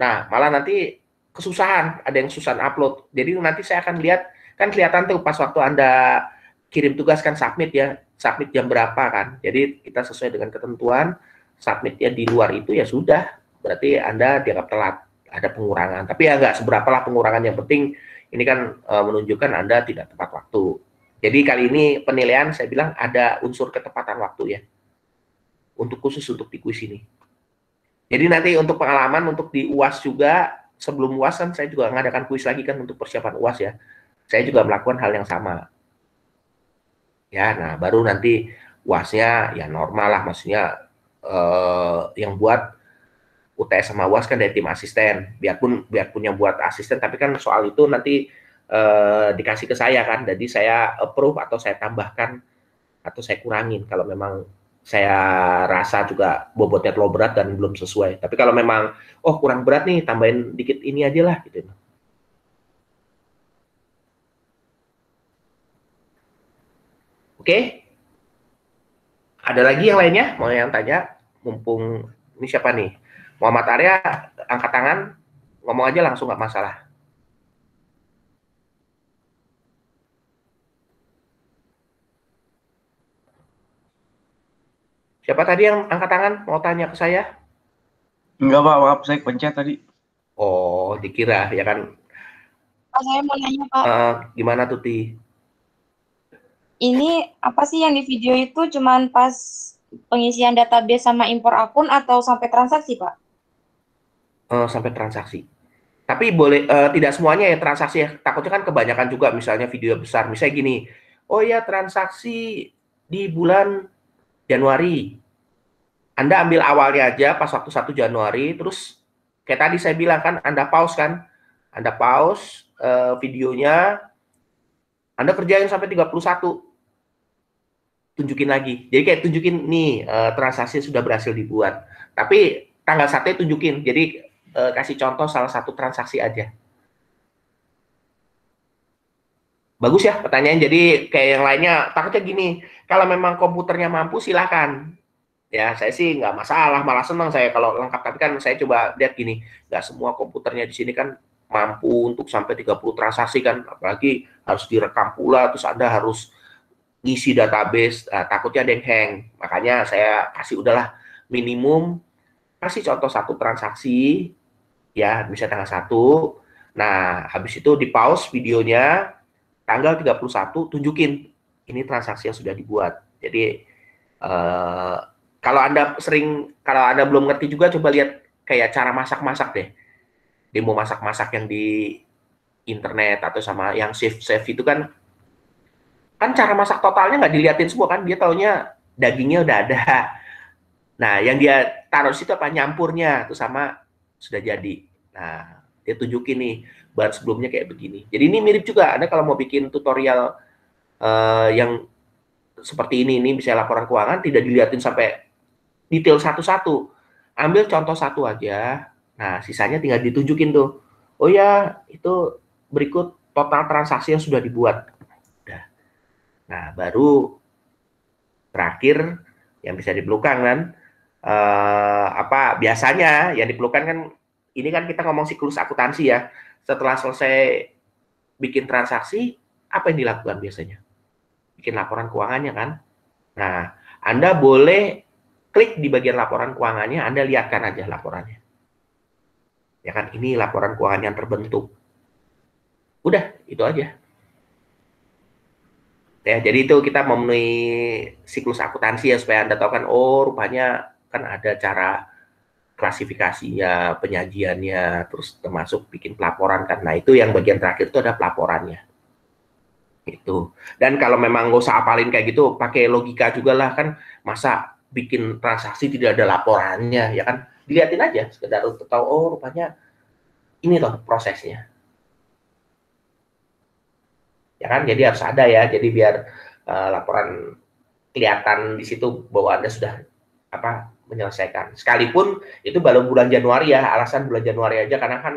Nah, malah nanti kesusahan, ada yang susah upload. Jadi nanti saya akan lihat kan kelihatan tuh pas waktu Anda kirim tugas kan submit ya, submit jam berapa kan. Jadi kita sesuai dengan ketentuan, submit ya di luar itu ya sudah, berarti Anda dianggap telat, ada pengurangan. Tapi ya nggak lah pengurangan yang penting ini kan e, menunjukkan Anda tidak tepat waktu. Jadi kali ini penilaian saya bilang ada unsur ketepatan waktu ya. Untuk khusus untuk di kuis ini. Jadi nanti untuk pengalaman untuk di UAS juga sebelum UAS kan saya juga mengadakan kuis lagi kan untuk persiapan UAS ya saya juga melakukan hal yang sama. Ya, nah baru nanti uasnya ya normal lah, maksudnya eh, yang buat UTS sama UAS kan dari tim asisten. Biarpun biarpun yang buat asisten, tapi kan soal itu nanti eh, dikasih ke saya kan, jadi saya approve atau saya tambahkan atau saya kurangin kalau memang saya rasa juga bobotnya terlalu berat dan belum sesuai. Tapi kalau memang oh kurang berat nih tambahin dikit ini aja lah gitu. Oke? Okay? Ada lagi yang lainnya? Mau yang tanya? Mumpung ini siapa nih? Muhammad Arya, angkat tangan, ngomong aja langsung nggak masalah. Siapa tadi yang angkat tangan mau tanya ke saya? Enggak, Pak. Maaf, saya pencet tadi. Oh, dikira ya kan. Oh, saya mau nanya, Pak. Uh, gimana Tuti? ini apa sih yang di video itu cuman pas pengisian database sama impor akun atau sampai transaksi pak? Uh, sampai transaksi. Tapi boleh uh, tidak semuanya ya transaksi ya. Takutnya kan kebanyakan juga misalnya video besar. Misalnya gini, oh ya transaksi di bulan Januari. Anda ambil awalnya aja pas waktu 1 Januari, terus kayak tadi saya bilang kan Anda pause kan. Anda pause uh, videonya, Anda kerjain sampai 31 tunjukin lagi. Jadi kayak tunjukin nih uh, transaksi sudah berhasil dibuat. Tapi tanggal satu tunjukin. Jadi uh, kasih contoh salah satu transaksi aja. Bagus ya pertanyaan. Jadi kayak yang lainnya takutnya gini, kalau memang komputernya mampu silakan Ya saya sih nggak masalah, malah senang saya kalau lengkap. Tapi kan saya coba lihat gini, nggak semua komputernya di sini kan mampu untuk sampai 30 transaksi kan. Apalagi harus direkam pula, terus Anda harus isi database uh, takutnya ada yang hang makanya saya kasih udahlah minimum kasih contoh satu transaksi ya bisa tanggal satu nah habis itu di pause videonya tanggal 31 tunjukin ini transaksi yang sudah dibuat jadi uh, kalau anda sering kalau anda belum ngerti juga coba lihat kayak cara masak-masak deh demo masak-masak yang di internet atau sama yang save save itu kan kan cara masak totalnya nggak diliatin semua kan dia taunya dagingnya udah ada nah yang dia taruh situ apa nyampurnya itu sama sudah jadi nah dia tunjukin nih bahan sebelumnya kayak begini jadi ini mirip juga anda kalau mau bikin tutorial uh, yang seperti ini ini bisa laporan keuangan tidak diliatin sampai detail satu-satu ambil contoh satu aja nah sisanya tinggal ditunjukin tuh oh ya itu berikut total transaksi yang sudah dibuat Nah, baru terakhir yang bisa dipelukan kan eh, apa biasanya yang dipelukan kan ini kan kita ngomong siklus akuntansi ya. Setelah selesai bikin transaksi, apa yang dilakukan biasanya? Bikin laporan keuangannya kan? Nah, Anda boleh klik di bagian laporan keuangannya, Anda lihatkan aja laporannya. Ya kan, ini laporan keuangan yang terbentuk. Udah, itu aja ya jadi itu kita memenuhi siklus akuntansi ya supaya anda tahu kan oh rupanya kan ada cara klasifikasinya penyajiannya terus termasuk bikin pelaporan kan nah itu yang bagian terakhir itu ada pelaporannya itu dan kalau memang nggak usah apalin kayak gitu pakai logika juga lah kan masa bikin transaksi tidak ada laporannya ya kan dilihatin aja sekedar untuk tahu oh rupanya ini loh prosesnya ya kan jadi harus ada ya jadi biar uh, laporan kelihatan di situ bahwa anda sudah apa menyelesaikan sekalipun itu baru bulan Januari ya alasan bulan Januari aja karena kan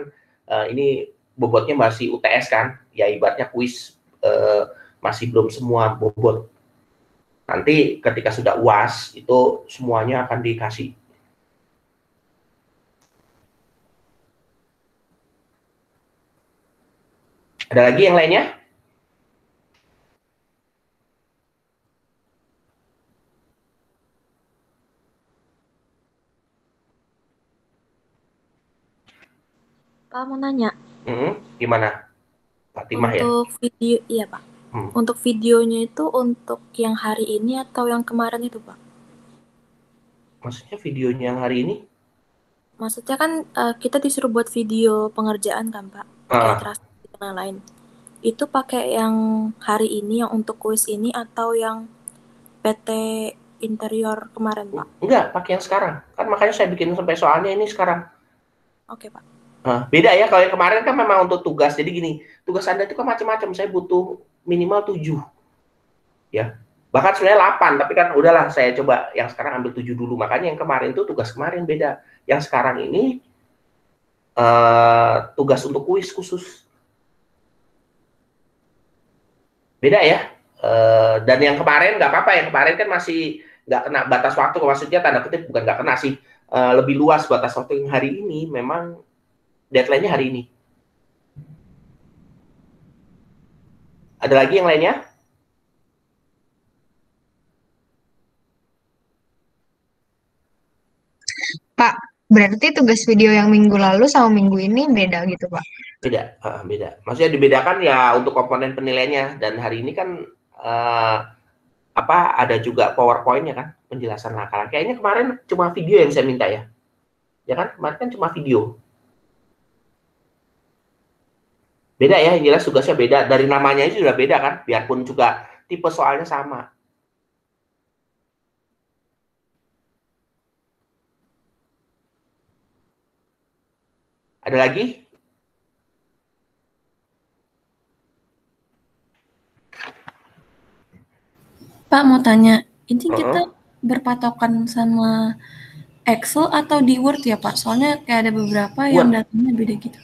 uh, ini bobotnya masih UTS kan ya ibaratnya kuis uh, masih belum semua bobot nanti ketika sudah uas itu semuanya akan dikasih ada lagi yang lainnya Pak mau nanya. Hmm, gimana? untuk ya? Untuk video, iya Pak. Hmm. Untuk videonya itu untuk yang hari ini atau yang kemarin itu Pak? Maksudnya videonya yang hari ini? Maksudnya kan uh, kita disuruh buat video pengerjaan kan Pak? Pakai ah. trust dan lain-lain. Itu pakai yang hari ini, yang untuk kuis ini atau yang PT interior kemarin Pak? Enggak, pakai yang sekarang. Kan makanya saya bikin sampai soalnya ini sekarang. Oke Pak beda ya kalau yang kemarin kan memang untuk tugas. Jadi gini, tugas Anda itu kan macam-macam. Saya butuh minimal 7. Ya. Bahkan sebenarnya 8, tapi kan udahlah saya coba yang sekarang ambil 7 dulu. Makanya yang kemarin itu tugas kemarin beda. Yang sekarang ini uh, tugas untuk kuis khusus. Beda ya. Uh, dan yang kemarin nggak apa-apa, yang kemarin kan masih nggak kena batas waktu, maksudnya tanda kutip bukan nggak kena sih, uh, lebih luas batas waktu yang hari ini memang deadline-nya hari ini. Ada lagi yang lainnya? Pak, berarti tugas video yang minggu lalu sama minggu ini beda gitu, Pak? Beda, uh, beda. Maksudnya dibedakan ya untuk komponen penilaiannya dan hari ini kan uh, apa ada juga PowerPoint-nya kan, penjelasan langkah. Kayaknya kemarin cuma video yang saya minta ya. Ya kan, kemarin kan cuma video. beda ya yang jelas tugasnya beda dari namanya itu sudah beda kan biarpun juga tipe soalnya sama ada lagi Pak mau tanya ini uh -huh. kita berpatokan sama Excel atau di Word ya Pak soalnya kayak ada beberapa Word. yang datanya beda gitu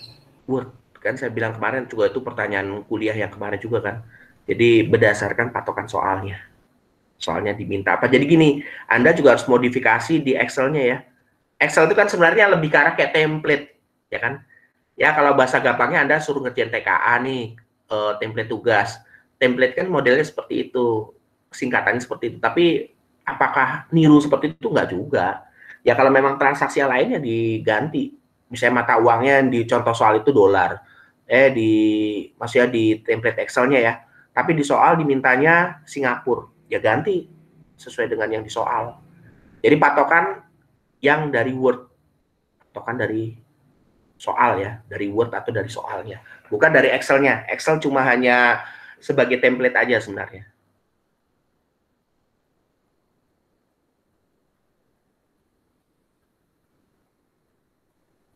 Word kan saya bilang kemarin juga itu pertanyaan kuliah yang kemarin juga kan jadi berdasarkan patokan soalnya soalnya diminta apa jadi gini anda juga harus modifikasi di Excelnya ya Excel itu kan sebenarnya lebih ke kayak template ya kan ya kalau bahasa gampangnya anda suruh ngerjain TKA nih uh, template tugas template kan modelnya seperti itu singkatannya seperti itu tapi apakah niru seperti itu enggak juga ya kalau memang transaksi lainnya diganti misalnya mata uangnya di contoh soal itu dolar eh di maksudnya di template Excelnya ya tapi di soal dimintanya Singapura ya ganti sesuai dengan yang di soal jadi patokan yang dari Word patokan dari soal ya dari Word atau dari soalnya bukan dari Excelnya Excel cuma hanya sebagai template aja sebenarnya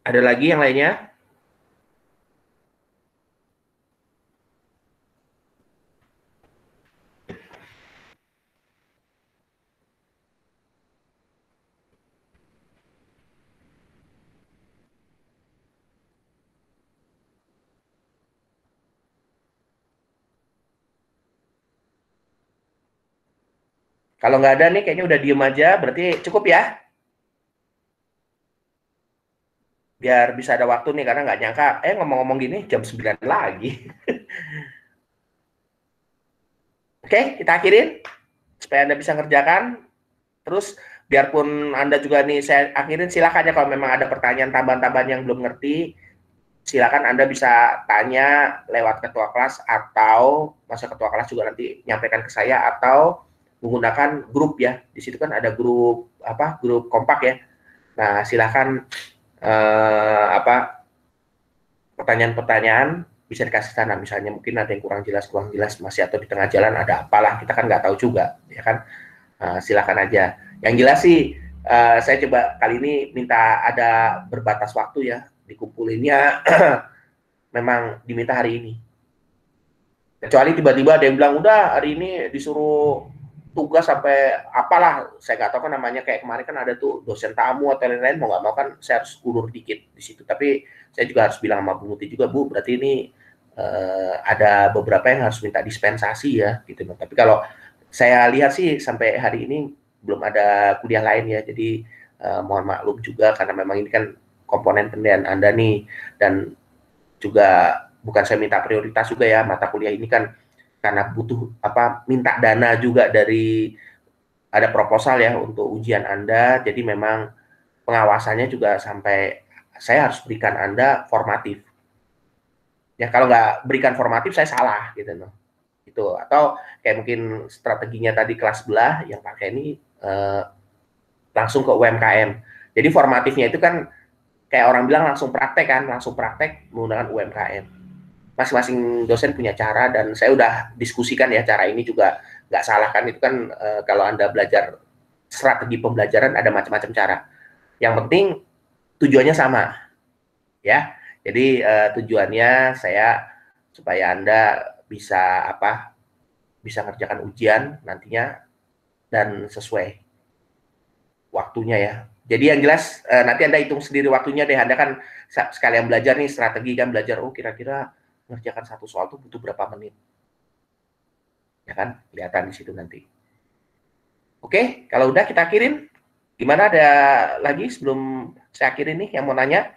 ada lagi yang lainnya Kalau nggak ada nih kayaknya udah diem aja, berarti cukup ya. Biar bisa ada waktu nih, karena nggak nyangka, eh ngomong-ngomong gini jam 9 lagi. Oke, kita akhirin. Supaya Anda bisa ngerjakan. Terus biarpun Anda juga nih, saya akhirin silakan ya kalau memang ada pertanyaan tambahan-tambahan yang belum ngerti, silakan Anda bisa tanya lewat ketua kelas atau masa ketua kelas juga nanti nyampaikan ke saya atau menggunakan grup ya. Di situ kan ada grup apa? Grup kompak ya. Nah, silakan eh, apa pertanyaan-pertanyaan bisa dikasih sana misalnya mungkin ada yang kurang jelas kurang jelas masih atau di tengah jalan ada apalah kita kan nggak tahu juga ya kan uh, silakan aja yang jelas sih uh, saya coba kali ini minta ada berbatas waktu ya dikumpulinnya memang diminta hari ini kecuali tiba-tiba ada yang bilang udah hari ini disuruh tugas sampai apalah saya nggak tahu kan namanya kayak kemarin kan ada tuh dosen tamu atau lain-lain mau nggak mau kan saya harus ulur dikit di situ tapi saya juga harus bilang sama Bu Muti juga Bu berarti ini uh, ada beberapa yang harus minta dispensasi ya gitu tapi kalau saya lihat sih sampai hari ini belum ada kuliah lain ya jadi uh, mohon maklum juga karena memang ini kan komponen pendidikan Anda nih dan juga bukan saya minta prioritas juga ya mata kuliah ini kan karena butuh apa minta dana juga dari ada proposal ya untuk ujian Anda. Jadi memang pengawasannya juga sampai saya harus berikan Anda formatif. Ya kalau nggak berikan formatif saya salah gitu loh. Itu atau kayak mungkin strateginya tadi kelas belah yang pakai ini eh, langsung ke UMKM. Jadi formatifnya itu kan kayak orang bilang langsung praktek kan, langsung praktek menggunakan UMKM masing-masing dosen punya cara dan saya udah diskusikan ya cara ini juga nggak salah kan itu kan e, kalau anda belajar strategi pembelajaran ada macam-macam cara. Yang penting tujuannya sama, ya. Jadi e, tujuannya saya supaya anda bisa apa bisa ngerjakan ujian nantinya dan sesuai waktunya ya. Jadi yang jelas e, nanti anda hitung sendiri waktunya deh. Anda kan sekalian belajar nih strategi kan belajar oh kira-kira mengerjakan satu soal tuh butuh berapa menit. Ya kan? Kelihatan di situ nanti. Oke, kalau udah kita akhirin. Gimana ada lagi sebelum saya akhirin nih yang mau nanya?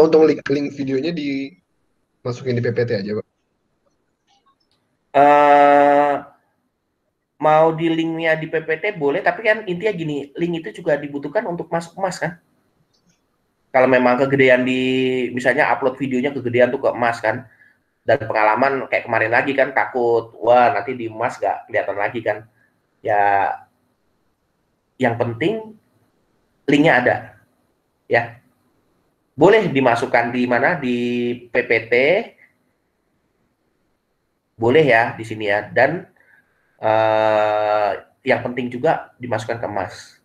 Oh, untuk link, link videonya dimasukin di PPT aja, Pak. Uh, mau di linknya di PPT boleh, tapi kan intinya gini, link itu juga dibutuhkan untuk masuk emas kan? kalau memang kegedean di misalnya upload videonya kegedean tuh ke emas kan dan pengalaman kayak kemarin lagi kan takut wah nanti di emas gak kelihatan lagi kan ya yang penting linknya ada ya boleh dimasukkan di mana di PPT boleh ya di sini ya dan uh, yang penting juga dimasukkan ke emas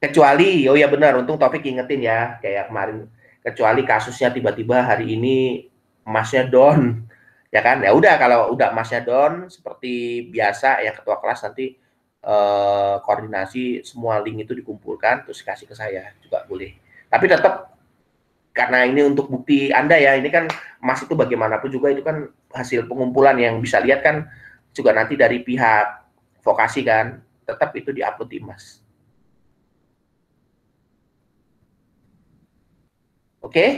kecuali oh ya benar untung topik ingetin ya kayak kemarin kecuali kasusnya tiba-tiba hari ini emasnya down ya kan ya udah kalau udah emasnya down seperti biasa ya ketua kelas nanti eh, koordinasi semua link itu dikumpulkan terus kasih ke saya juga boleh tapi tetap karena ini untuk bukti anda ya ini kan emas itu bagaimanapun juga itu kan hasil pengumpulan yang bisa lihat kan juga nanti dari pihak vokasi kan tetap itu diupload di emas Oke? Okay?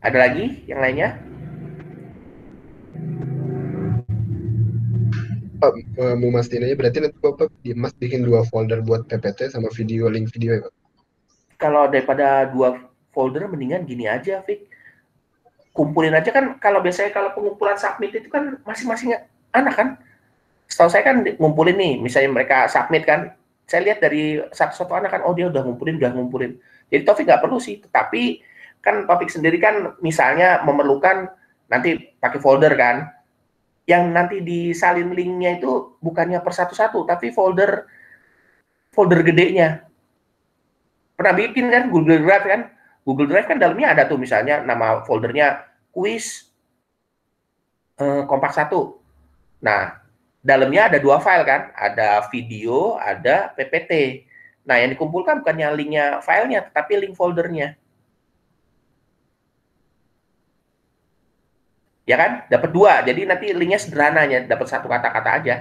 Ada lagi yang lainnya? Pak, eh, mau mastiin aja berarti nanti Bapak Dimas bikin dua folder buat PPT sama video link video ya, Pak? Kalau daripada dua folder mendingan gini aja, Fik. Kumpulin aja kan kalau biasanya kalau pengumpulan submit itu kan masing-masing anak kan. Setahu saya kan ngumpulin nih, misalnya mereka submit kan. Saya lihat dari satu, satu anak kan, oh dia udah ngumpulin, udah ngumpulin jadi Taufik nggak perlu sih, tetapi kan Taufik sendiri kan misalnya memerlukan nanti pakai folder kan, yang nanti disalin linknya itu bukannya per satu-satu, tapi folder folder gedenya. Pernah bikin kan Google Drive kan? Google Drive kan dalamnya ada tuh misalnya nama foldernya quiz eh, kompak satu. Nah, dalamnya ada dua file kan, ada video, ada PPT. Nah, yang dikumpulkan bukannya linknya filenya, tetapi link foldernya. Ya kan? Dapat dua. Jadi nanti linknya sederhananya, dapat satu kata-kata aja.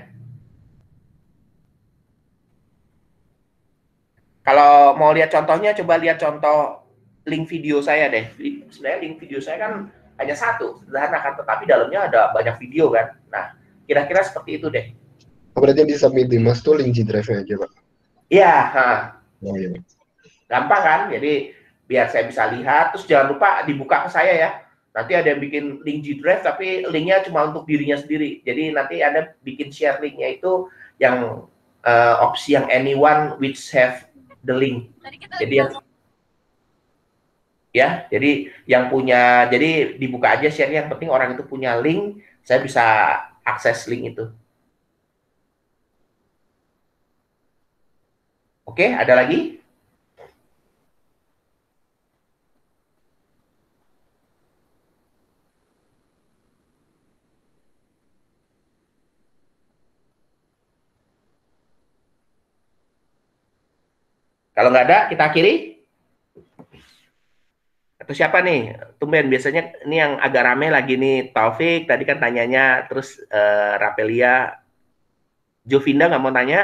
Kalau mau lihat contohnya, coba lihat contoh link video saya deh. Sebenarnya link video saya kan hanya satu, sederhana kan, tetapi dalamnya ada banyak video kan. Nah, kira-kira seperti itu deh. Oh, berarti yang disubmit mas tuh link G Drive aja, Pak? Iya. Iya, iya. Gampang kan? Jadi biar saya bisa lihat. Terus jangan lupa dibuka ke saya ya. Nanti ada yang bikin link G Drive tapi linknya cuma untuk dirinya sendiri. Jadi nanti ada bikin share linknya itu yang uh, opsi yang anyone which have the link. Jadi yang ya jadi yang punya jadi dibuka aja share yang penting orang itu punya link saya bisa akses link itu Oke, ada lagi? Kalau nggak ada, kita akhiri. Atau siapa nih? Tumben, biasanya ini yang agak rame lagi nih, Taufik, tadi kan tanyanya, terus uh, Rapelia, Jovinda nggak mau tanya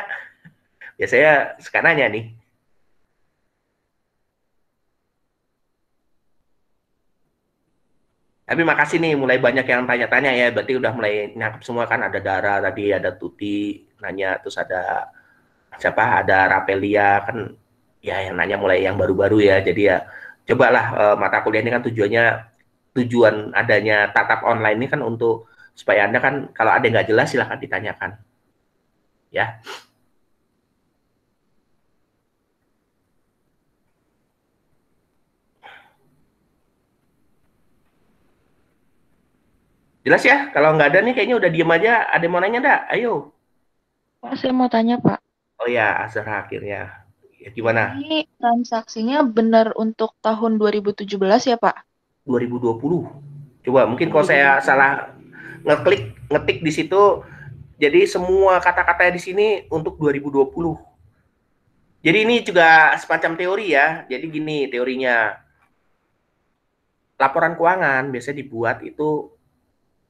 ya saya sekarangnya nanya nih Tapi makasih nih, mulai banyak yang tanya-tanya ya. Berarti udah mulai nyangkep semua kan. Ada Dara tadi, ada Tuti nanya, terus ada siapa? Ada Rapelia kan. Ya yang nanya mulai yang baru-baru ya. Jadi ya cobalah e, mata kuliah ini kan tujuannya tujuan adanya tatap online ini kan untuk supaya anda kan kalau ada yang nggak jelas silahkan ditanyakan. Ya. Jelas ya? Kalau nggak ada nih kayaknya udah diem aja. Ada mau nanya enggak? Ayo. Pak, saya mau tanya, Pak. Oh iya, ya, Azhar akhirnya. Ya, gimana? Ini transaksinya benar untuk tahun 2017 ya, Pak? 2020. Coba mungkin kalau saya salah ngeklik, ngetik di situ jadi semua kata-kata di sini untuk 2020. Jadi ini juga semacam teori ya. Jadi gini teorinya. Laporan keuangan biasanya dibuat itu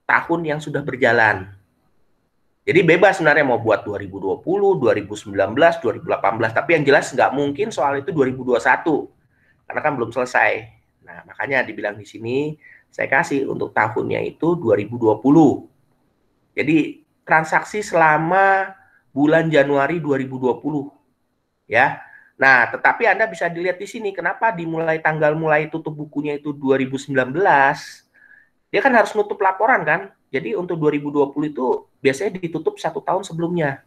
tahun yang sudah berjalan. Jadi bebas sebenarnya mau buat 2020, 2019, 2018, tapi yang jelas nggak mungkin soal itu 2021 karena kan belum selesai. Nah makanya dibilang di sini saya kasih untuk tahunnya itu 2020. Jadi transaksi selama bulan Januari 2020 ya. Nah, tetapi Anda bisa dilihat di sini kenapa dimulai tanggal mulai tutup bukunya itu 2019 dia kan harus nutup laporan kan. Jadi untuk 2020 itu biasanya ditutup satu tahun sebelumnya.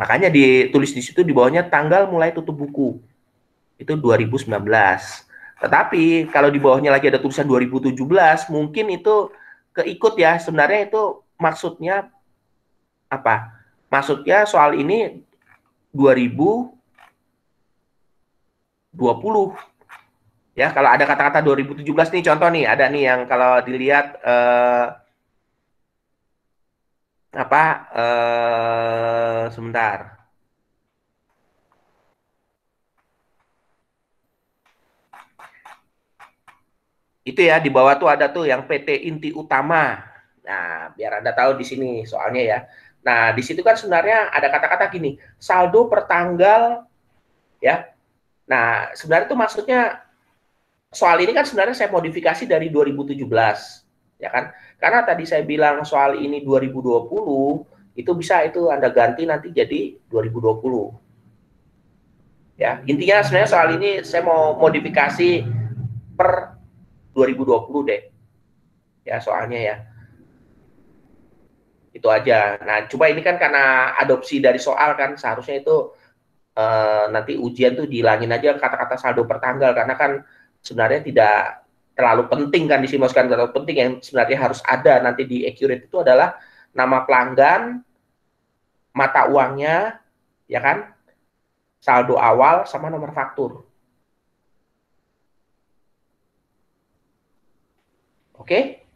Makanya ditulis di situ di bawahnya tanggal mulai tutup buku. Itu 2019. Tetapi kalau di bawahnya lagi ada tulisan 2017, mungkin itu keikut ya. Sebenarnya itu maksudnya apa? Maksudnya soal ini 2020 Ya, kalau ada kata-kata 2017 nih contoh nih, ada nih yang kalau dilihat eh, apa eh, sebentar. Itu ya di bawah tuh ada tuh yang PT inti utama. Nah, biar Anda tahu di sini soalnya ya. Nah, di situ kan sebenarnya ada kata-kata gini, saldo pertanggal ya. Nah, sebenarnya itu maksudnya soal ini kan sebenarnya saya modifikasi dari 2017 ya kan karena tadi saya bilang soal ini 2020 itu bisa itu Anda ganti nanti jadi 2020 ya intinya sebenarnya soal ini saya mau modifikasi per 2020 deh ya soalnya ya itu aja nah coba ini kan karena adopsi dari soal kan seharusnya itu eh, nanti ujian tuh dihilangin aja kata-kata saldo pertanggal karena kan sebenarnya tidak terlalu penting kan di Simos kan terlalu penting yang sebenarnya harus ada nanti di accurate itu adalah nama pelanggan, mata uangnya, ya kan? Saldo awal sama nomor faktur. Oke?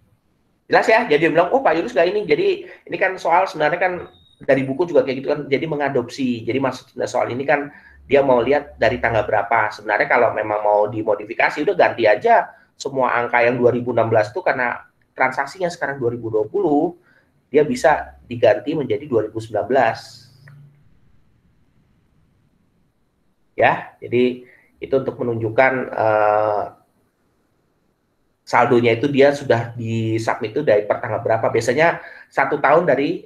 Jelas ya? Jadi bilang, oh Pak Yunus gak ini. Jadi ini kan soal sebenarnya kan dari buku juga kayak gitu kan. Jadi mengadopsi. Jadi maksudnya soal ini kan dia mau lihat dari tanggal berapa. Sebenarnya kalau memang mau dimodifikasi udah ganti aja semua angka yang 2016 itu karena transaksinya sekarang 2020 dia bisa diganti menjadi 2019. Ya, jadi itu untuk menunjukkan uh, saldonya itu dia sudah disubmit itu dari per berapa. Biasanya satu tahun dari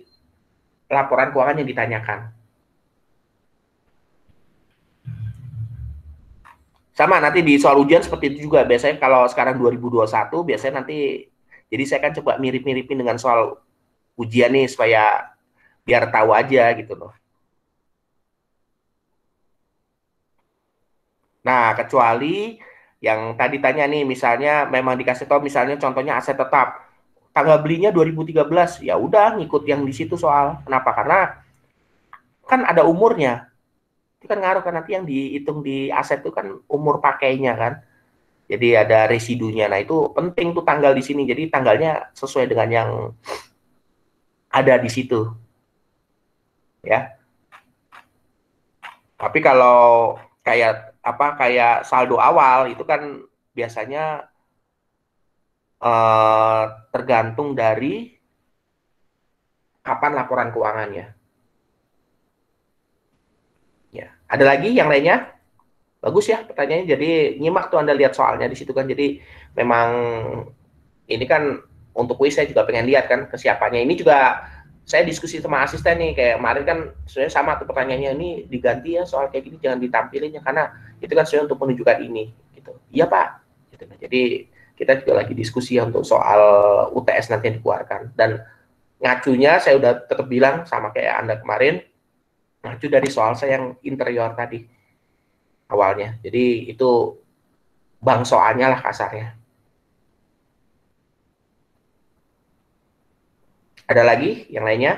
laporan keuangan yang ditanyakan. Sama nanti di soal ujian seperti itu juga. Biasanya kalau sekarang 2021 biasanya nanti jadi saya akan coba mirip-miripin dengan soal ujian nih supaya biar tahu aja gitu loh. Nah, kecuali yang tadi tanya nih misalnya memang dikasih tahu misalnya contohnya aset tetap tanggal belinya 2013 ya udah ngikut yang di situ soal kenapa karena kan ada umurnya itu kan ngaruh kan nanti yang dihitung di aset itu kan umur pakainya kan jadi ada residunya nah itu penting tuh tanggal di sini jadi tanggalnya sesuai dengan yang ada di situ ya tapi kalau kayak apa kayak saldo awal itu kan biasanya eh, tergantung dari kapan laporan keuangannya Ada lagi yang lainnya? Bagus ya pertanyaannya. Jadi nyimak tuh Anda lihat soalnya di situ kan. Jadi memang ini kan untuk kuis saya juga pengen lihat kan kesiapannya. Ini juga saya diskusi sama asisten nih kayak kemarin kan sebenarnya sama tuh pertanyaannya ini diganti ya soal kayak gini jangan ditampilin ya karena itu kan sebenarnya untuk menunjukkan ini gitu. Iya Pak. Gitu. Nah, jadi kita juga lagi diskusi ya untuk soal UTS nanti yang dikeluarkan dan ngacunya saya udah tetap bilang sama kayak anda kemarin Nah, itu dari soal saya yang interior tadi awalnya. Jadi itu bang soalnya lah kasarnya. Ada lagi yang lainnya?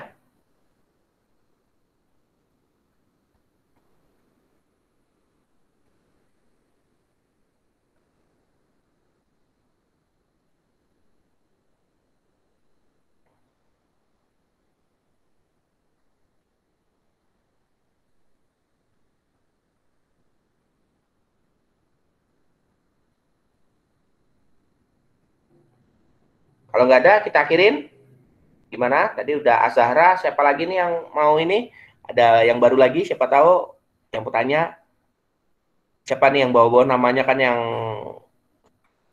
Kalau nggak ada, kita akhirin. Gimana? Tadi udah Azahra, siapa lagi nih yang mau ini? Ada yang baru lagi, siapa tahu yang bertanya. Siapa nih yang bawa-bawa namanya kan yang...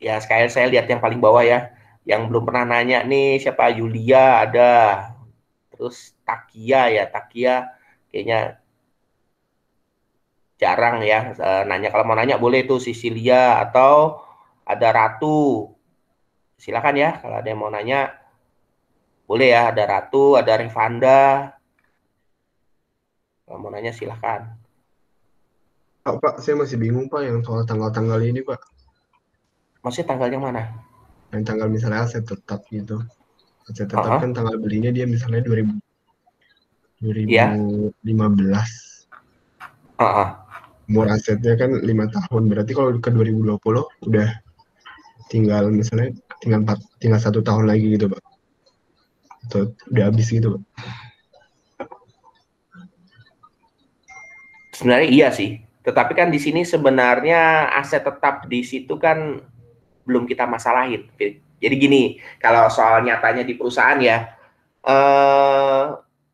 Ya, sekalian saya lihat yang paling bawah ya. Yang belum pernah nanya nih, siapa? Yulia ada. Terus Takia ya, Takia kayaknya jarang ya eh, nanya kalau mau nanya boleh tuh Sicilia atau ada Ratu silakan ya kalau ada yang mau nanya boleh ya ada Ratu ada Revanda kalau mau nanya silakan. oh, Pak saya masih bingung Pak yang soal tanggal-tanggal ini Pak masih tanggalnya mana yang tanggal misalnya saya tetap gitu saya tetap uh -huh. kan tanggal belinya dia misalnya 2000 2015 yeah. uh -huh. umur asetnya kan lima tahun berarti kalau ke 2020 udah tinggal misalnya tinggal empat tinggal satu tahun lagi gitu pak atau udah habis gitu pak sebenarnya iya sih tetapi kan di sini sebenarnya aset tetap di situ kan belum kita masalahin jadi gini kalau soal nyatanya di perusahaan ya eh,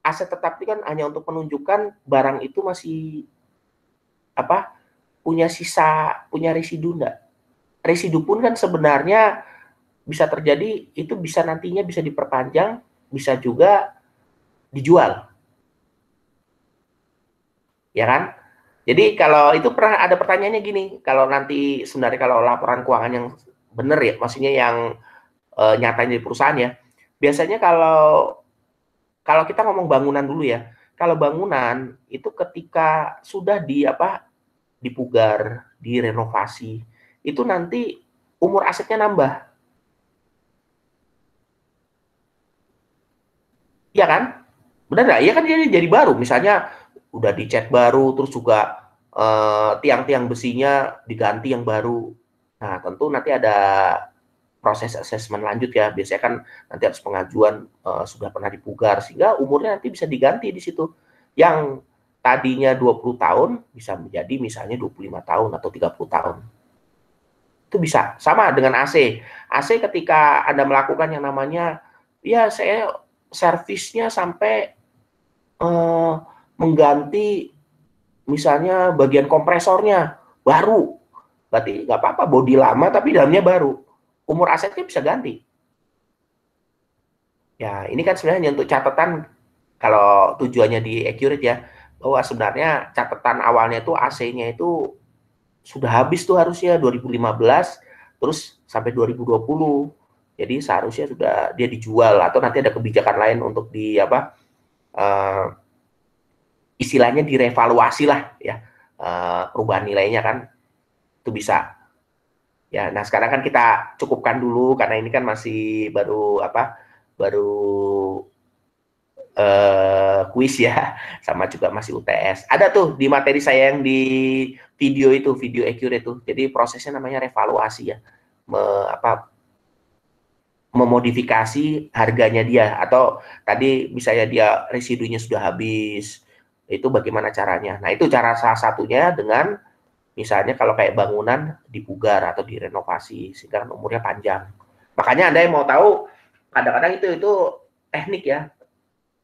aset tetap itu kan hanya untuk menunjukkan barang itu masih apa punya sisa punya residu enggak residu pun kan sebenarnya bisa terjadi itu bisa nantinya bisa diperpanjang, bisa juga dijual. Ya kan? Jadi kalau itu pernah ada pertanyaannya gini, kalau nanti sebenarnya kalau laporan keuangan yang benar ya, maksudnya yang e, nyatanya di perusahaan ya, biasanya kalau kalau kita ngomong bangunan dulu ya, kalau bangunan itu ketika sudah di apa dipugar, direnovasi, itu nanti umur asetnya nambah. Iya kan? Benar nggak? Iya kan jadi jadi baru. Misalnya udah dicat baru, terus juga eh, tiang-tiang uh, besinya diganti yang baru. Nah tentu nanti ada proses assessment lanjut ya. Biasanya kan nanti harus pengajuan uh, sudah pernah dipugar sehingga umurnya nanti bisa diganti di situ. Yang tadinya 20 tahun bisa menjadi misalnya 25 tahun atau 30 tahun itu bisa sama dengan AC AC ketika anda melakukan yang namanya ya saya servisnya sampai eh, mengganti misalnya bagian kompresornya baru berarti nggak apa-apa body lama tapi dalamnya baru umur asetnya kan bisa ganti ya ini kan sebenarnya untuk catatan kalau tujuannya di accurate ya bahwa sebenarnya catatan awalnya itu AC-nya itu sudah habis tuh harusnya 2015 terus sampai 2020. Jadi seharusnya sudah dia dijual atau nanti ada kebijakan lain untuk di apa uh, istilahnya direvaluasi lah ya uh, perubahan nilainya kan itu bisa. Ya, nah sekarang kan kita cukupkan dulu karena ini kan masih baru apa baru uh, ya, sama juga masih UTS. Ada tuh di materi saya yang di video itu, video accurate itu. Jadi prosesnya namanya revaluasi ya. Me, apa memodifikasi harganya dia atau tadi misalnya dia residunya sudah habis. Itu bagaimana caranya? Nah, itu cara salah satunya dengan misalnya kalau kayak bangunan dipugar atau direnovasi sehingga umurnya panjang. Makanya Anda yang mau tahu kadang-kadang itu itu teknik ya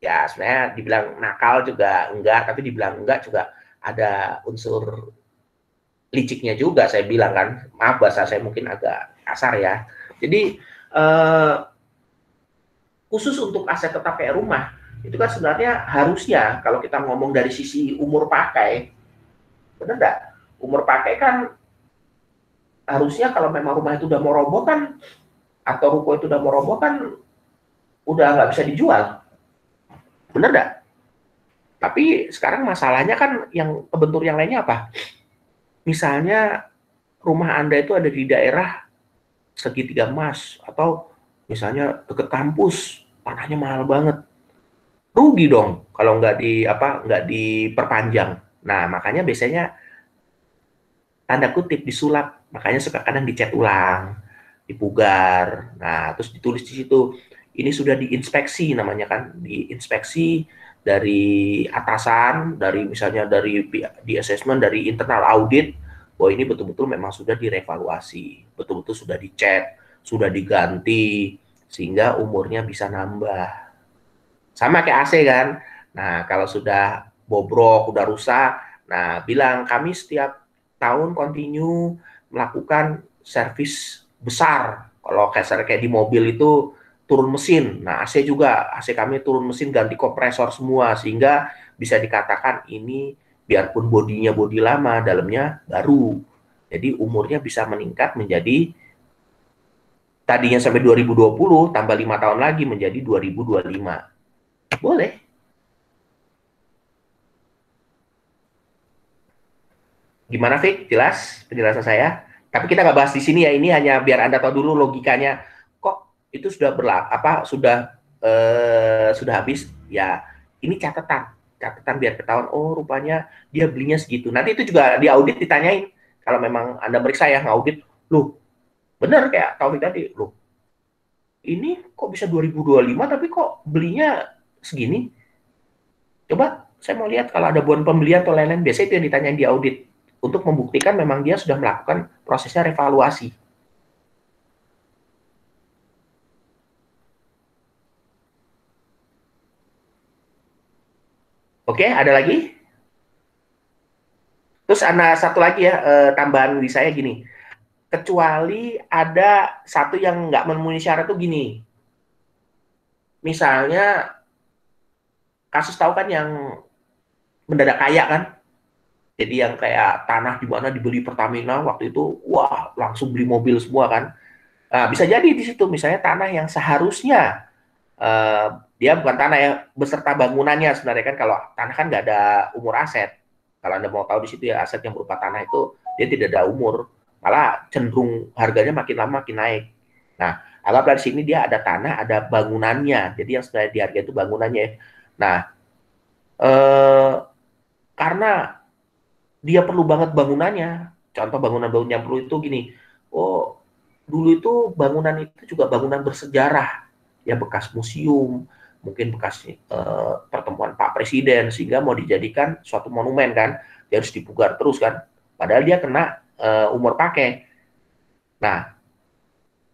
ya sebenarnya dibilang nakal juga enggak tapi dibilang enggak juga ada unsur liciknya juga saya bilang kan maaf bahasa saya mungkin agak kasar ya jadi eh, khusus untuk aset tetap kayak rumah itu kan sebenarnya harusnya kalau kita ngomong dari sisi umur pakai benar enggak umur pakai kan harusnya kalau memang rumah itu udah mau roboh kan atau ruko itu udah mau roboh kan udah nggak bisa dijual Bener nggak? Tapi sekarang masalahnya kan yang kebentur yang lainnya apa? Misalnya rumah Anda itu ada di daerah segitiga emas atau misalnya dekat kampus, tanahnya mahal banget. Rugi dong kalau nggak di apa nggak diperpanjang. Nah makanya biasanya tanda kutip disulap, makanya suka kadang dicat ulang, dipugar, nah terus ditulis di situ ini sudah diinspeksi namanya kan, diinspeksi dari atasan, dari misalnya dari di assessment dari internal audit bahwa ini betul-betul memang sudah direvaluasi, betul-betul sudah dicek, sudah diganti sehingga umurnya bisa nambah. Sama kayak AC kan. Nah, kalau sudah bobrok, udah rusak, nah bilang kami setiap tahun continue melakukan servis besar. Kalau kayak kayak di mobil itu turun mesin. Nah, AC juga, AC kami turun mesin ganti kompresor semua sehingga bisa dikatakan ini biarpun bodinya bodi lama, dalamnya baru. Jadi umurnya bisa meningkat menjadi tadinya sampai 2020 tambah 5 tahun lagi menjadi 2025. Boleh. Gimana Fik? Jelas penjelasan saya? Tapi kita nggak bahas di sini ya, ini hanya biar Anda tahu dulu logikanya itu sudah berla apa sudah eh, sudah habis ya ini catatan catatan biar ketahuan oh rupanya dia belinya segitu nanti itu juga di audit ditanyain kalau memang anda meriksa ya ngaudit loh bener kayak Taufik tadi loh ini kok bisa 2025 tapi kok belinya segini coba saya mau lihat kalau ada buan pembelian atau lain-lain biasanya itu yang ditanyain di audit untuk membuktikan memang dia sudah melakukan prosesnya revaluasi Oke, okay, ada lagi? Terus ada satu lagi ya eh, tambahan di saya gini. Kecuali ada satu yang nggak memenuhi syarat tuh gini. Misalnya kasus tahu kan yang mendadak kaya kan? Jadi yang kayak tanah di mana dibeli Pertamina waktu itu, wah langsung beli mobil semua kan? Nah, bisa jadi di situ misalnya tanah yang seharusnya eh, dia bukan tanah ya beserta bangunannya sebenarnya kan kalau tanah kan nggak ada umur aset kalau anda mau tahu di situ ya aset yang berupa tanah itu dia tidak ada umur malah cenderung harganya makin lama makin naik nah anggaplah di sini dia ada tanah ada bangunannya jadi yang sebenarnya di harga itu bangunannya ya. nah eh, karena dia perlu banget bangunannya contoh bangunan-bangunan yang perlu itu gini oh dulu itu bangunan itu juga bangunan bersejarah ya bekas museum mungkin bekas uh, pertemuan Pak Presiden sehingga mau dijadikan suatu monumen kan dia harus dipugar terus kan padahal dia kena uh, umur pakai nah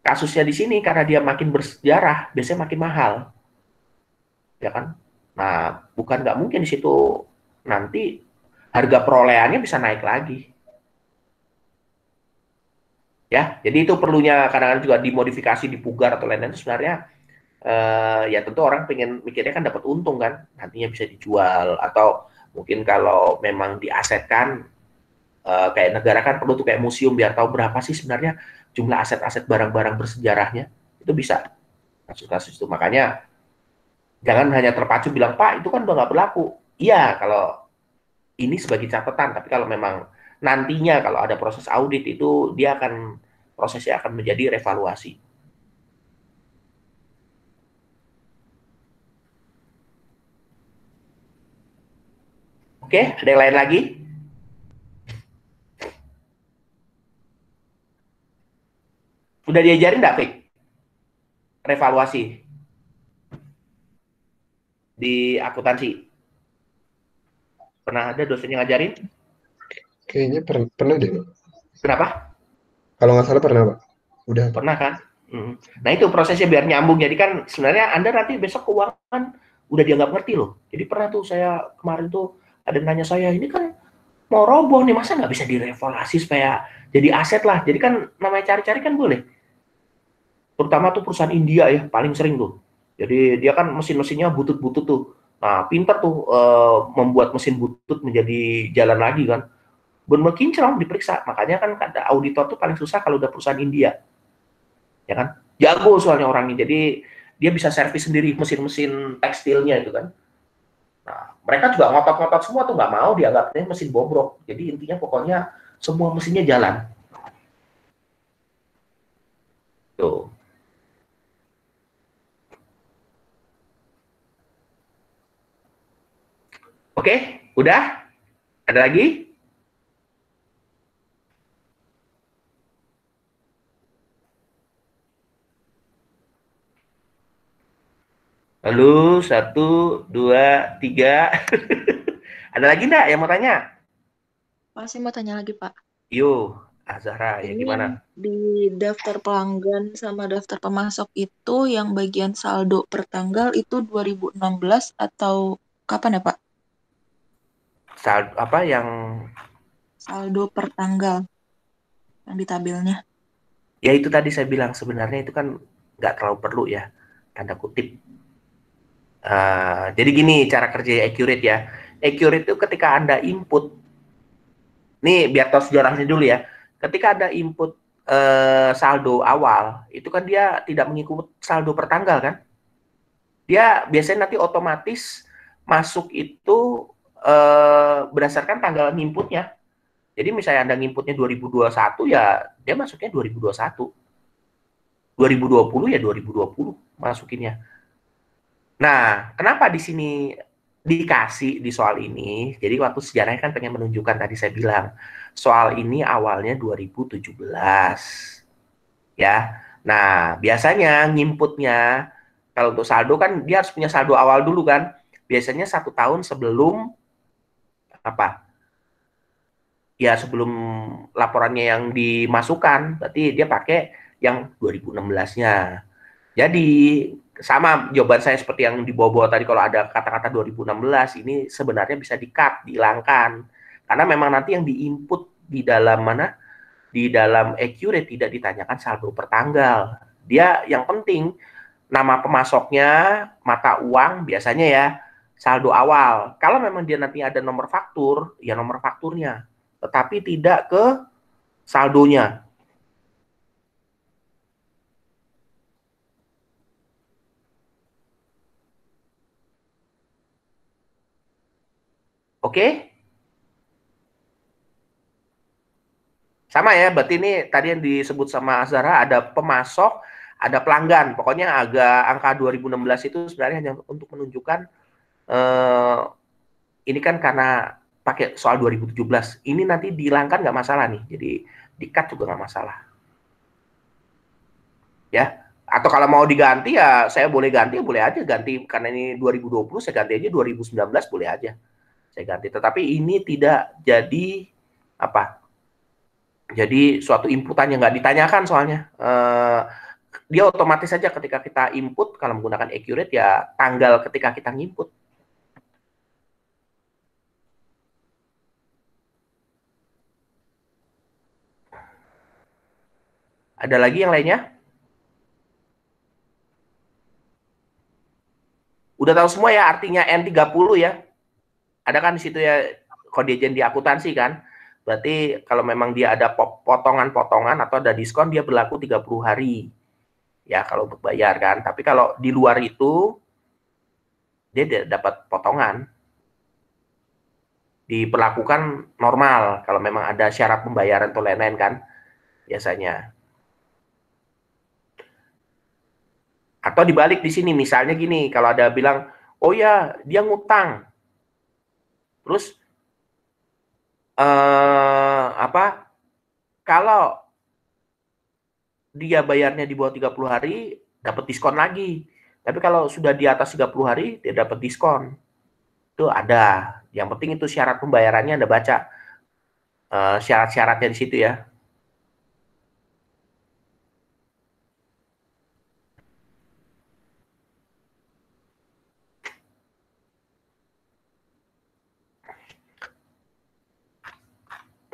kasusnya di sini karena dia makin bersejarah biasanya makin mahal ya kan nah bukan nggak mungkin di situ nanti harga perolehannya bisa naik lagi ya jadi itu perlunya kadang-kadang juga dimodifikasi dipugar atau lain-lain sebenarnya uh, ya tentu orang pengen mikirnya kan dapat untung kan nantinya bisa dijual atau mungkin kalau memang diasetkan uh, kayak negara kan perlu tuh kayak museum biar tahu berapa sih sebenarnya jumlah aset-aset barang-barang bersejarahnya itu bisa kasus-kasus itu makanya jangan hanya terpacu bilang pak itu kan udah nggak berlaku iya kalau ini sebagai catatan tapi kalau memang nantinya kalau ada proses audit itu dia akan prosesnya akan menjadi revaluasi Oke, ada yang lain lagi? Udah diajarin nggak, pak? Revaluasi di akuntansi. Pernah ada dosennya ngajarin? Kayaknya per pernah deh. Kenapa? Kalau nggak salah pernah, Pak. Udah. Pernah kan? Hmm. Nah itu prosesnya biar nyambung. Jadi kan sebenarnya Anda nanti besok keuangan udah dianggap ngerti loh. Jadi pernah tuh saya kemarin tuh ada yang nanya saya ini kan mau roboh nih masa nggak bisa direvaluasi supaya jadi aset lah jadi kan namanya cari-cari kan boleh terutama tuh perusahaan India ya paling sering tuh jadi dia kan mesin-mesinnya butut-butut tuh nah pintar tuh e, membuat mesin butut menjadi jalan lagi kan benar kinclong diperiksa makanya kan ada auditor tuh paling susah kalau udah perusahaan India ya kan jago soalnya orangnya jadi dia bisa servis sendiri mesin-mesin tekstilnya itu kan mereka juga ngotot-ngotot semua tuh nggak mau dianggapnya mesin bobrok jadi intinya pokoknya semua mesinnya jalan tuh oke udah ada lagi Lalu satu, dua, tiga. Ada lagi enggak yang mau tanya? Masih mau tanya lagi, Pak. Yuk, Azhara, ah, ya gimana? Di daftar pelanggan sama daftar pemasok itu yang bagian saldo per tanggal itu 2016 atau kapan ya, Pak? Saldo apa yang saldo per tanggal yang di tabelnya? Ya itu tadi saya bilang sebenarnya itu kan nggak terlalu perlu ya tanda kutip Uh, jadi gini cara kerja accurate ya. Accurate itu ketika Anda input, nih biar tahu sejarahnya dulu ya. Ketika Anda input uh, saldo awal, itu kan dia tidak mengikut saldo pertanggal kan? Dia biasanya nanti otomatis masuk itu uh, berdasarkan tanggal inputnya. Jadi misalnya Anda nginputnya 2021 ya dia masuknya 2021. 2020 ya 2020 masukinnya Nah, kenapa di sini dikasih di soal ini? Jadi waktu sejarahnya kan pengen menunjukkan tadi saya bilang soal ini awalnya 2017. Ya. Nah, biasanya nginputnya kalau untuk saldo kan dia harus punya saldo awal dulu kan. Biasanya satu tahun sebelum apa? Ya sebelum laporannya yang dimasukkan, berarti dia pakai yang 2016-nya. Jadi sama jawaban saya seperti yang di bawah-bawah tadi kalau ada kata-kata 2016 ini sebenarnya bisa di-cut, dihilangkan. Karena memang nanti yang diinput di dalam mana di dalam accurate e tidak ditanyakan saldo per tanggal. Dia yang penting nama pemasoknya, mata uang biasanya ya, saldo awal. Kalau memang dia nanti ada nomor faktur, ya nomor fakturnya. Tetapi tidak ke saldonya. Oke? Sama ya, berarti ini tadi yang disebut sama Azara ada pemasok, ada pelanggan. Pokoknya agak angka 2016 itu sebenarnya hanya untuk menunjukkan eh, ini kan karena pakai soal 2017. Ini nanti dihilangkan nggak masalah nih. Jadi dikat juga nggak masalah. Ya, atau kalau mau diganti ya saya boleh ganti ya boleh aja ganti karena ini 2020 saya ganti aja 2019 boleh aja saya ganti. Tetapi ini tidak jadi apa? Jadi suatu inputan yang nggak ditanyakan soalnya. Uh, dia otomatis saja ketika kita input kalau menggunakan accurate ya tanggal ketika kita nginput. Ada lagi yang lainnya? Udah tahu semua ya artinya N30 ya ada kan di situ ya kodijen di akuntansi kan. Berarti kalau memang dia ada potongan-potongan atau ada diskon dia berlaku 30 hari. Ya, kalau untuk bayar kan. Tapi kalau di luar itu dia dapat potongan. Diperlakukan normal kalau memang ada syarat pembayaran atau lain-lain kan biasanya. Atau dibalik di sini misalnya gini, kalau ada bilang, "Oh ya, dia ngutang." Terus eh, apa? Kalau dia bayarnya di bawah 30 hari dapat diskon lagi. Tapi kalau sudah di atas 30 hari dia dapat diskon. Itu ada. Yang penting itu syarat pembayarannya Anda baca. Uh, syarat-syaratnya di situ ya.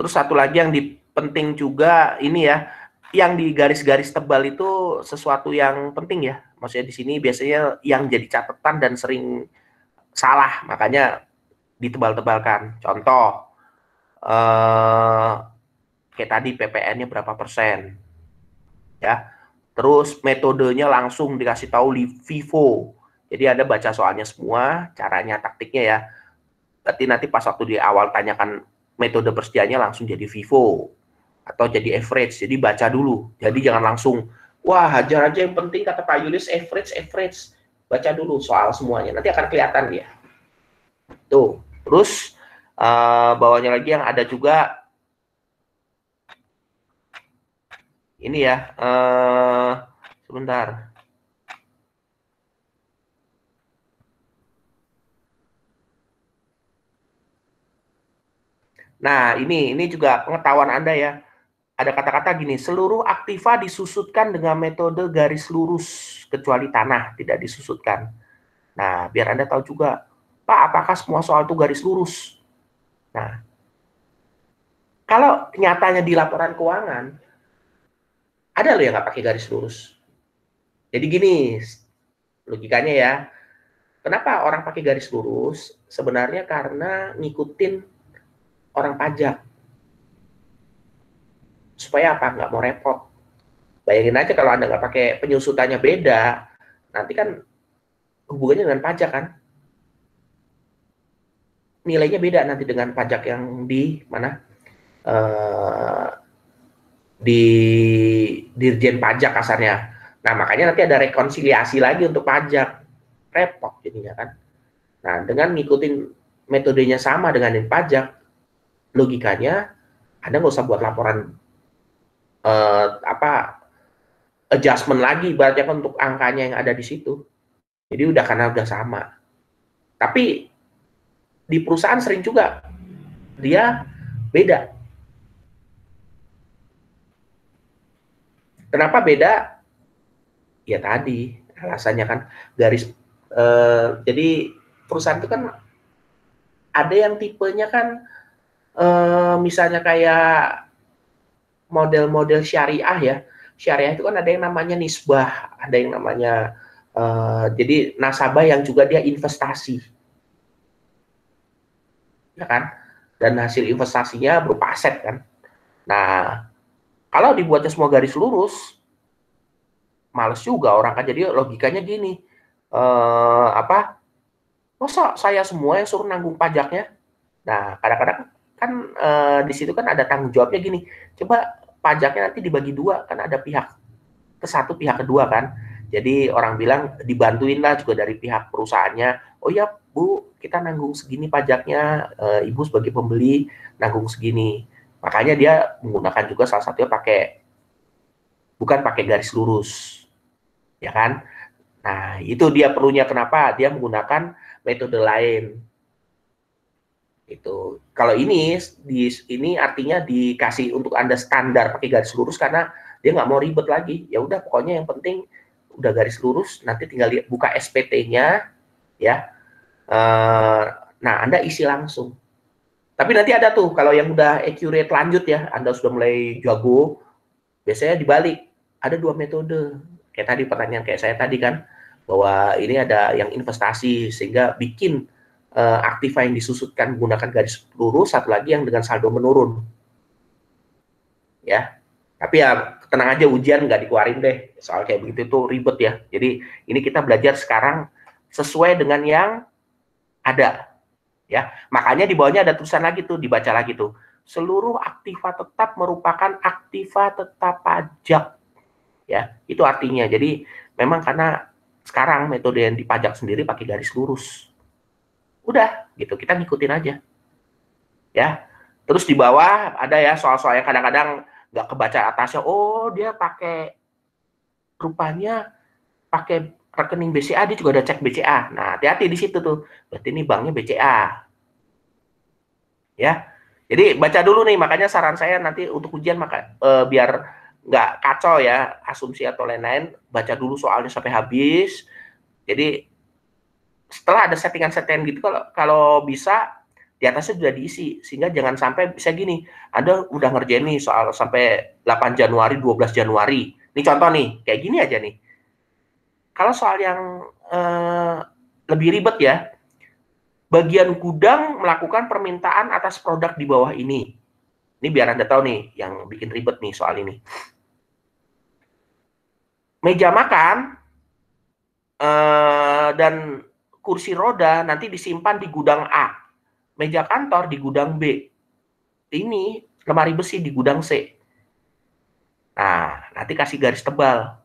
Terus satu lagi yang penting juga ini ya, yang di garis-garis tebal itu sesuatu yang penting ya. Maksudnya di sini biasanya yang jadi catatan dan sering salah, makanya ditebal-tebalkan. Contoh, eh, kayak tadi PPN-nya berapa persen, ya. Terus metodenya langsung dikasih tahu di Vivo. Jadi ada baca soalnya semua, caranya, taktiknya ya. Berarti nanti pas waktu di awal tanyakan metode persediaannya langsung jadi vivo atau jadi average. Jadi baca dulu. Jadi jangan langsung wah hajar aja yang penting kata Pak Yulis average average. Baca dulu soal semuanya. Nanti akan kelihatan dia Tuh. Terus uh, bawahnya lagi yang ada juga ini ya. Uh, sebentar. Nah, ini ini juga pengetahuan Anda ya. Ada kata-kata gini, seluruh aktiva disusutkan dengan metode garis lurus kecuali tanah tidak disusutkan. Nah, biar Anda tahu juga, Pak, apakah semua soal itu garis lurus? Nah, kalau nyatanya di laporan keuangan, ada loh yang nggak pakai garis lurus. Jadi gini, logikanya ya, kenapa orang pakai garis lurus? Sebenarnya karena ngikutin orang pajak. Supaya apa? Nggak mau repot. Bayangin aja kalau Anda nggak pakai penyusutannya beda, nanti kan hubungannya dengan pajak kan. Nilainya beda nanti dengan pajak yang di mana? Uh, di Dirjen Pajak kasarnya. Nah, makanya nanti ada rekonsiliasi lagi untuk pajak. Repot jadinya kan. Nah, dengan ngikutin metodenya sama dengan yang pajak, logikanya Anda nggak usah buat laporan uh, apa adjustment lagi kan untuk angkanya yang ada di situ. Jadi udah karena udah sama. Tapi di perusahaan sering juga dia beda. Kenapa beda? Ya tadi alasannya kan garis eh, jadi perusahaan itu kan ada yang tipenya kan uh, misalnya kayak model-model syariah ya syariah itu kan ada yang namanya nisbah ada yang namanya uh, jadi nasabah yang juga dia investasi ya kan dan hasil investasinya berupa aset kan nah kalau dibuatnya semua garis lurus males juga orang kan jadi logikanya gini eh, apa masa saya semua yang suruh nanggung pajaknya nah kadang-kadang kan e, di situ kan ada tanggung jawabnya gini coba pajaknya nanti dibagi dua kan ada pihak ke satu pihak kedua kan jadi orang bilang dibantuin lah juga dari pihak perusahaannya oh ya bu kita nanggung segini pajaknya e, ibu sebagai pembeli nanggung segini makanya dia menggunakan juga salah satunya pakai bukan pakai garis lurus ya kan nah itu dia perlunya kenapa dia menggunakan metode lain itu kalau ini di ini artinya dikasih untuk anda standar pakai garis lurus karena dia nggak mau ribet lagi ya udah pokoknya yang penting udah garis lurus nanti tinggal lihat, buka SPT-nya ya eh, nah anda isi langsung tapi nanti ada tuh kalau yang udah accurate lanjut ya anda sudah mulai jago biasanya dibalik ada dua metode kayak tadi pertanyaan kayak saya tadi kan bahwa ini ada yang investasi sehingga bikin uh, aktiva yang disusutkan menggunakan garis lurus, satu lagi yang dengan saldo menurun. Ya, tapi ya tenang aja ujian nggak dikeluarin deh soal kayak begitu itu ribet ya. Jadi ini kita belajar sekarang sesuai dengan yang ada. Ya, makanya di bawahnya ada tulisan lagi tuh dibaca lagi tuh. Seluruh aktiva tetap merupakan aktiva tetap pajak. Ya, itu artinya. Jadi memang karena sekarang metode yang dipajak sendiri pakai garis lurus udah gitu kita ngikutin aja ya terus di bawah ada ya soal-soal yang kadang-kadang nggak kebaca atasnya oh dia pakai rupanya pakai rekening BCA dia juga ada cek BCA nah hati-hati di situ tuh berarti ini banknya BCA ya jadi baca dulu nih makanya saran saya nanti untuk ujian maka eh, biar nggak kacau ya asumsi atau lain-lain baca dulu soalnya sampai habis jadi setelah ada settingan-settingan gitu kalau kalau bisa di atasnya sudah diisi sehingga jangan sampai bisa gini Anda udah ngerjain nih soal sampai 8 Januari 12 Januari ini contoh nih kayak gini aja nih kalau soal yang eh, lebih ribet ya bagian gudang melakukan permintaan atas produk di bawah ini ini biar Anda tahu nih yang bikin ribet nih soal ini meja makan eh, dan kursi roda nanti disimpan di gudang A, meja kantor di gudang B, ini lemari besi di gudang C. Nah, nanti kasih garis tebal.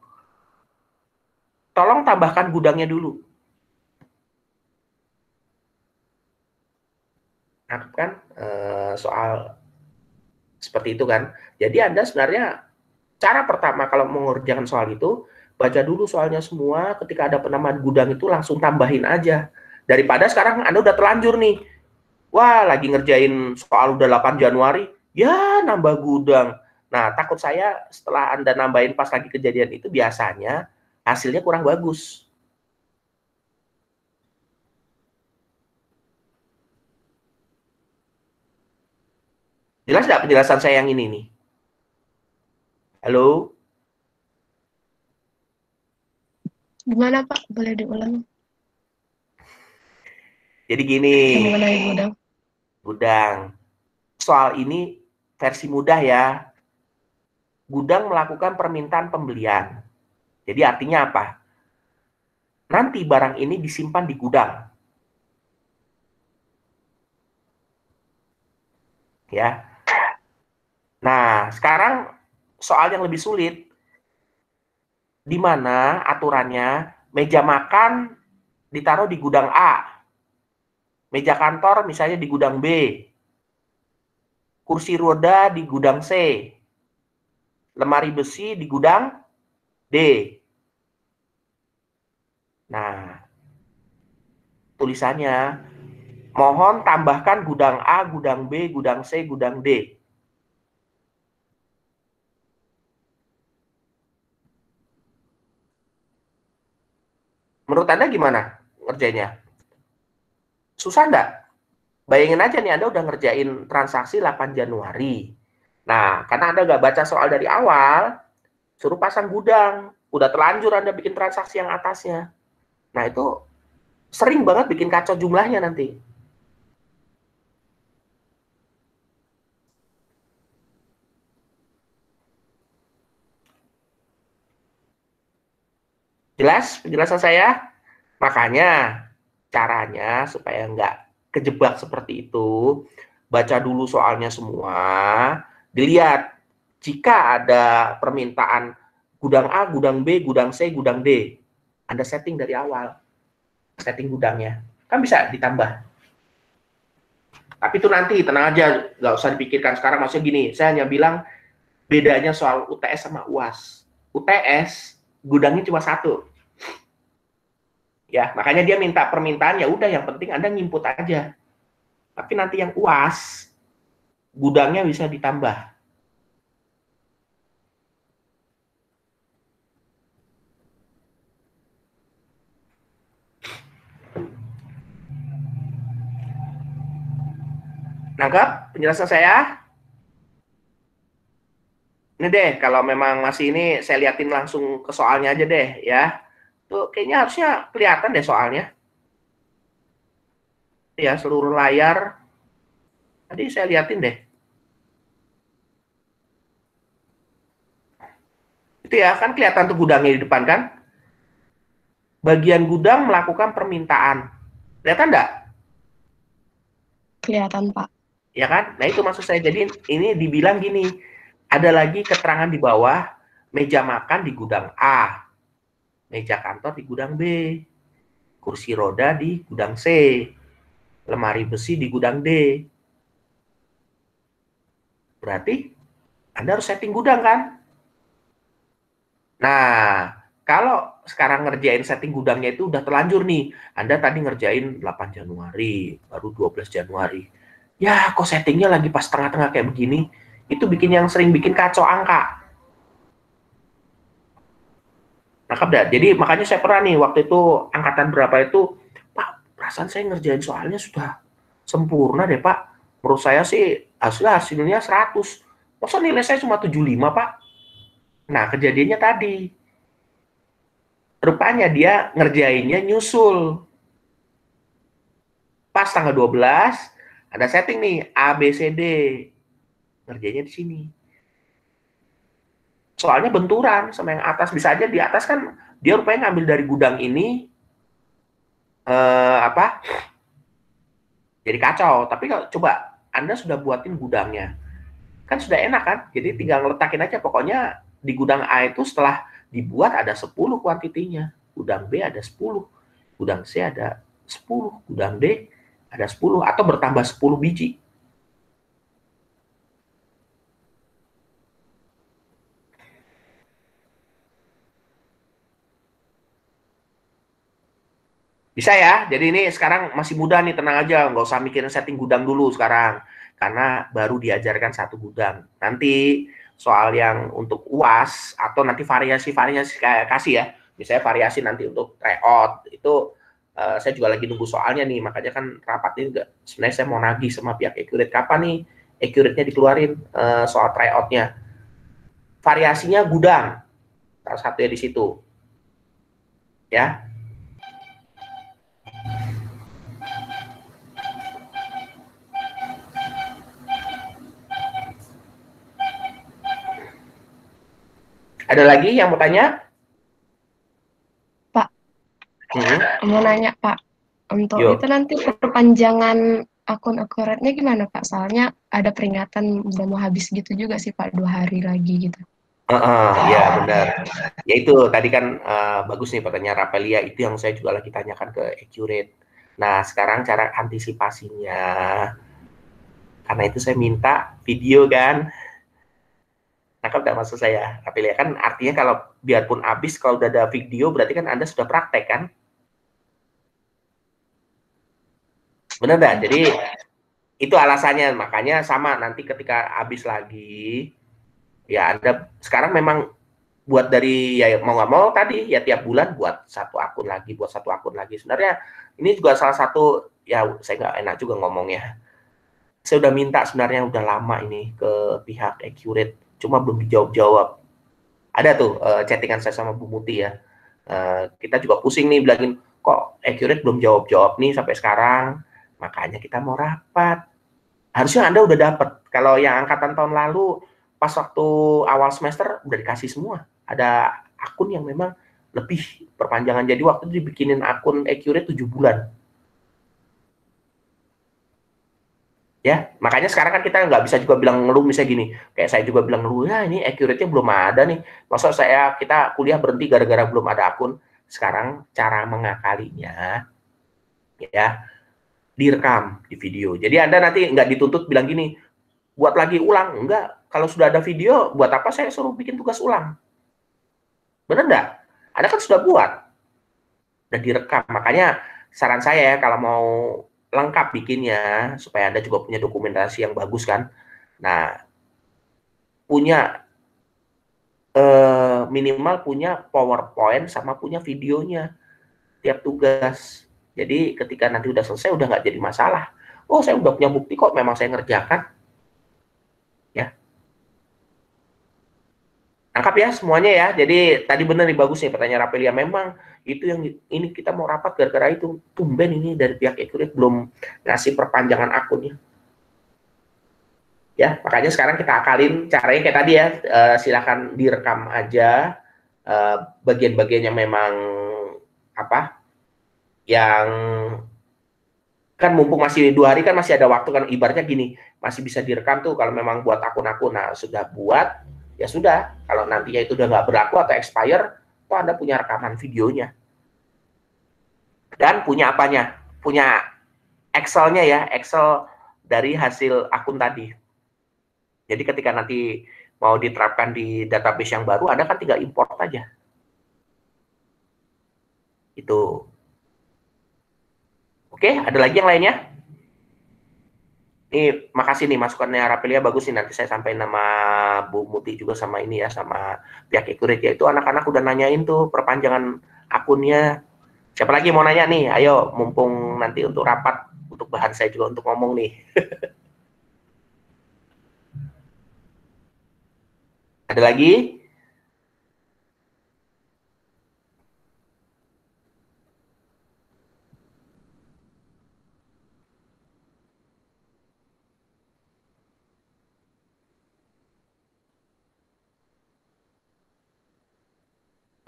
Tolong tambahkan gudangnya dulu. Nah, kan eh, soal seperti itu kan. Jadi Anda sebenarnya cara pertama kalau mengerjakan soal itu, baca dulu soalnya semua ketika ada penambahan gudang itu langsung tambahin aja daripada sekarang Anda udah terlanjur nih wah lagi ngerjain soal udah 8 Januari ya nambah gudang nah takut saya setelah Anda nambahin pas lagi kejadian itu biasanya hasilnya kurang bagus Jelas nggak penjelasan saya yang ini nih? Halo? Gimana Pak? Boleh diulang? Jadi gini. Mengenai gudang. Gudang. Soal ini versi mudah ya. Gudang melakukan permintaan pembelian. Jadi artinya apa? Nanti barang ini disimpan di gudang. Ya. Nah, sekarang soal yang lebih sulit di mana aturannya meja makan ditaruh di gudang A, meja kantor misalnya di gudang B, kursi roda di gudang C, lemari besi di gudang D. Nah, tulisannya mohon tambahkan gudang A, gudang B, gudang C, gudang D. Menurut Anda gimana ngerjainnya? Susah enggak? Bayangin aja nih Anda udah ngerjain transaksi 8 Januari. Nah, karena Anda nggak baca soal dari awal, suruh pasang gudang. Udah terlanjur Anda bikin transaksi yang atasnya. Nah, itu sering banget bikin kacau jumlahnya nanti. Jelas penjelasan saya? Makanya caranya supaya nggak kejebak seperti itu, baca dulu soalnya semua, dilihat jika ada permintaan gudang A, gudang B, gudang C, gudang D, Anda setting dari awal. Setting gudangnya. Kan bisa ditambah. Tapi itu nanti, tenang aja, nggak usah dipikirkan sekarang. Maksudnya gini, saya hanya bilang bedanya soal UTS sama UAS. UTS gudangnya cuma satu. Ya, makanya dia minta permintaan ya udah yang penting Anda ngimput aja. Tapi nanti yang UAS gudangnya bisa ditambah. Nangkap penjelasan saya? ini deh kalau memang masih ini saya liatin langsung ke soalnya aja deh ya. Tuh kayaknya harusnya kelihatan deh soalnya. Ya, seluruh layar. Tadi saya liatin deh. Itu ya, kan kelihatan tuh gudangnya di depan kan? Bagian gudang melakukan permintaan. Kelihatan enggak? Kelihatan, Pak. Ya kan? Nah, itu maksud saya. Jadi ini dibilang gini, ada lagi keterangan di bawah, meja makan di gudang A, meja kantor di gudang B, kursi roda di gudang C, lemari besi di gudang D. Berarti Anda harus setting gudang kan? Nah, kalau sekarang ngerjain setting gudangnya itu udah terlanjur nih. Anda tadi ngerjain 8 Januari, baru 12 Januari. Ya, kok settingnya lagi pas tengah-tengah kayak begini? itu bikin yang sering bikin kacau angka. Nangkap dah. Jadi makanya saya pernah nih waktu itu angkatan berapa itu, Pak, perasaan saya ngerjain soalnya sudah sempurna deh, Pak. Menurut saya sih hasilnya hasilnya 100. Masa nilai saya cuma 75, Pak? Nah, kejadiannya tadi. Rupanya dia ngerjainnya nyusul. Pas tanggal 12, ada setting nih, A, B, C, D kerjanya di sini soalnya benturan sama yang atas bisa aja di atas kan dia rupanya ngambil dari gudang ini eh, apa jadi kacau tapi kalau coba anda sudah buatin gudangnya kan sudah enak kan jadi tinggal letakin aja pokoknya di gudang A itu setelah dibuat ada 10 kuantitinya gudang B ada 10 gudang C ada 10 gudang D ada 10 atau bertambah 10 biji Bisa ya. Jadi ini sekarang masih muda nih, tenang aja, nggak usah mikirin setting gudang dulu sekarang, karena baru diajarkan satu gudang. Nanti soal yang untuk uas atau nanti variasi-variasi kayak kasih ya, misalnya variasi nanti untuk tryout itu uh, saya juga lagi nunggu soalnya nih, makanya kan rapat ini juga sebenarnya saya mau nagih sama pihak Accurate kapan nih Accurate-nya dikeluarin uh, soal tryout-nya. Variasinya gudang, salah satu ya di situ. Ya, Ada lagi yang mau tanya? Pak, hmm? mau nanya Pak, untuk Yo. itu nanti perpanjangan akun akuratnya gimana Pak? Soalnya ada peringatan udah mau habis gitu juga sih Pak, dua hari lagi gitu. Uh, uh, ya benar. Ya itu tadi kan uh, bagus nih pertanyaan Rapelia itu yang saya juga lagi tanyakan ke Accurate. Nah sekarang cara antisipasinya, karena itu saya minta video kan kalau nggak maksud saya, tapi ya? Kan artinya kalau biarpun habis, kalau udah ada video, berarti kan Anda sudah praktek, kan? Benar nggak? Jadi itu alasannya, makanya sama nanti ketika habis lagi, ya Anda sekarang memang buat dari ya mau nggak mau tadi ya tiap bulan buat satu akun lagi buat satu akun lagi sebenarnya ini juga salah satu ya saya nggak enak juga ngomongnya saya udah minta sebenarnya udah lama ini ke pihak Accurate cuma belum dijawab-jawab. Ada tuh uh, chattingan saya sama Bu Muti ya. Uh, kita juga pusing nih bilangin kok accurate belum jawab-jawab nih sampai sekarang. Makanya kita mau rapat. Harusnya Anda udah dapat. Kalau yang angkatan tahun lalu pas waktu awal semester udah dikasih semua. Ada akun yang memang lebih perpanjangan jadi waktu itu dibikinin akun accurate 7 bulan ya makanya sekarang kan kita nggak bisa juga bilang ngeluh misalnya gini kayak saya juga bilang ngeluh ya ini accurate belum ada nih masa saya kita kuliah berhenti gara-gara belum ada akun sekarang cara mengakalinya ya direkam di video jadi anda nanti nggak dituntut bilang gini buat lagi ulang enggak kalau sudah ada video buat apa saya suruh bikin tugas ulang Benar, enggak anda kan sudah buat dan direkam makanya saran saya ya kalau mau lengkap bikinnya supaya Anda juga punya dokumentasi yang bagus kan. Nah, punya eh, minimal punya PowerPoint sama punya videonya tiap tugas. Jadi ketika nanti udah selesai udah nggak jadi masalah. Oh, saya udah punya bukti kok memang saya ngerjakan. Ya. Angkap ya semuanya ya. Jadi tadi benar nih bagus nih pertanyaan Rapelia memang itu yang ini kita mau rapat gara-gara itu tumben ini dari pihak Ekurit belum ngasih perpanjangan akunnya ya makanya sekarang kita akalin caranya kayak tadi ya uh, eh, silahkan direkam aja eh, bagian bagiannya yang memang apa yang kan mumpung masih dua hari kan masih ada waktu kan ibarnya gini masih bisa direkam tuh kalau memang buat akun-akun nah sudah buat ya sudah kalau nantinya itu udah nggak berlaku atau expire Kok Anda punya rekaman videonya. Dan punya apanya? Punya Excel-nya ya, Excel dari hasil akun tadi. Jadi ketika nanti mau diterapkan di database yang baru, Anda kan tinggal import aja. Itu. Oke, ada lagi yang lainnya? Ini iya, makasih nih masukannya Rapelia bagus nih nanti saya sampaikan nama Bu Muti juga sama ini ya sama pihak Ekurit itu anak-anak udah nanyain tuh perpanjangan akunnya. Siapa lagi mau nanya nih? Ayo mumpung nanti untuk rapat untuk bahan saya juga untuk ngomong nih. Ada lagi?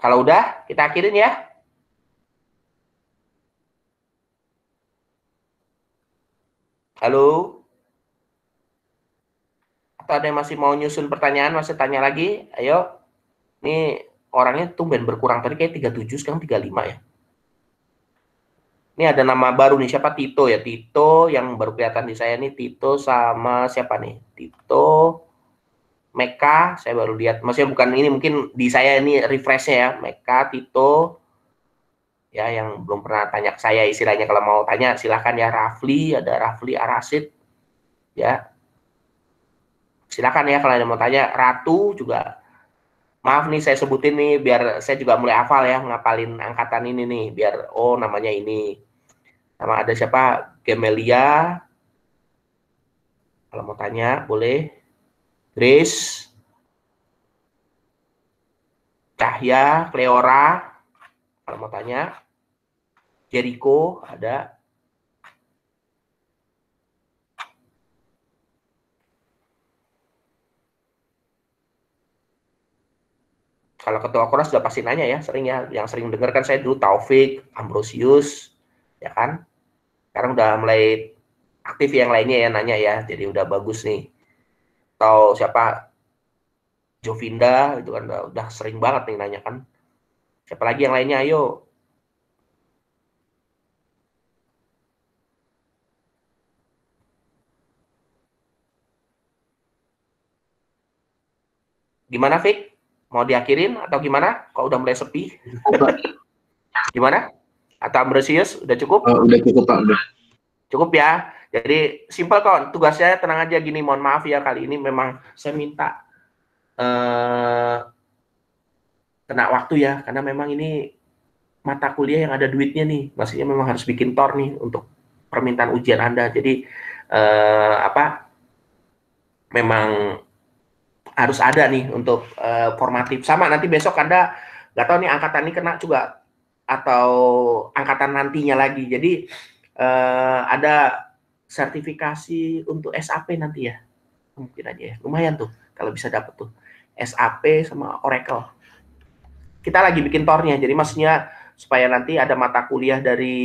Kalau udah, kita akhirin ya. Halo? Atau ada yang masih mau nyusun pertanyaan, masih tanya lagi? Ayo. Ini orangnya tumben berkurang tadi kayak 37 sekarang 35 ya. Ini ada nama baru nih siapa Tito ya Tito yang baru kelihatan di saya nih Tito sama siapa nih Tito Meka, saya baru lihat. Maksudnya bukan ini mungkin di saya ini refreshnya ya. Meka, Tito, ya yang belum pernah tanya ke saya istilahnya kalau mau tanya silahkan ya Rafli, ada Rafli Arasid, ya. Silahkan ya kalau ada mau tanya. Ratu juga. Maaf nih saya sebutin nih biar saya juga mulai hafal ya ngapalin angkatan ini nih biar oh namanya ini. Nama ada siapa? Gemelia. Kalau mau tanya boleh. Grace, Cahya, Cleora, kalau mau tanya, Jericho ada, kalau ketua koras sudah pasti nanya ya sering ya yang sering dengar saya dulu Taufik Ambrosius ya kan sekarang udah mulai aktif yang lainnya ya nanya ya jadi udah bagus nih atau siapa Jovinda itu kan udah sering banget nih nanya kan siapa lagi yang lainnya ayo gimana Fik? mau diakhirin atau gimana kok udah mulai sepi gimana atau Ambrosius udah cukup oh, udah cukup pak udah cukup ya jadi simpel kok tugasnya tenang aja gini. Mohon maaf ya kali ini memang saya minta uh, kena waktu ya karena memang ini mata kuliah yang ada duitnya nih. Maksudnya memang harus bikin tor nih untuk permintaan ujian Anda. Jadi uh, apa? Memang harus ada nih untuk uh, formatif. Sama nanti besok Anda nggak tahu nih angkatan ini kena juga atau angkatan nantinya lagi. Jadi uh, ada sertifikasi untuk SAP nanti ya mungkin hmm, ya. lumayan tuh kalau bisa dapet tuh SAP sama Oracle kita lagi bikin tornya jadi maksudnya supaya nanti ada mata kuliah dari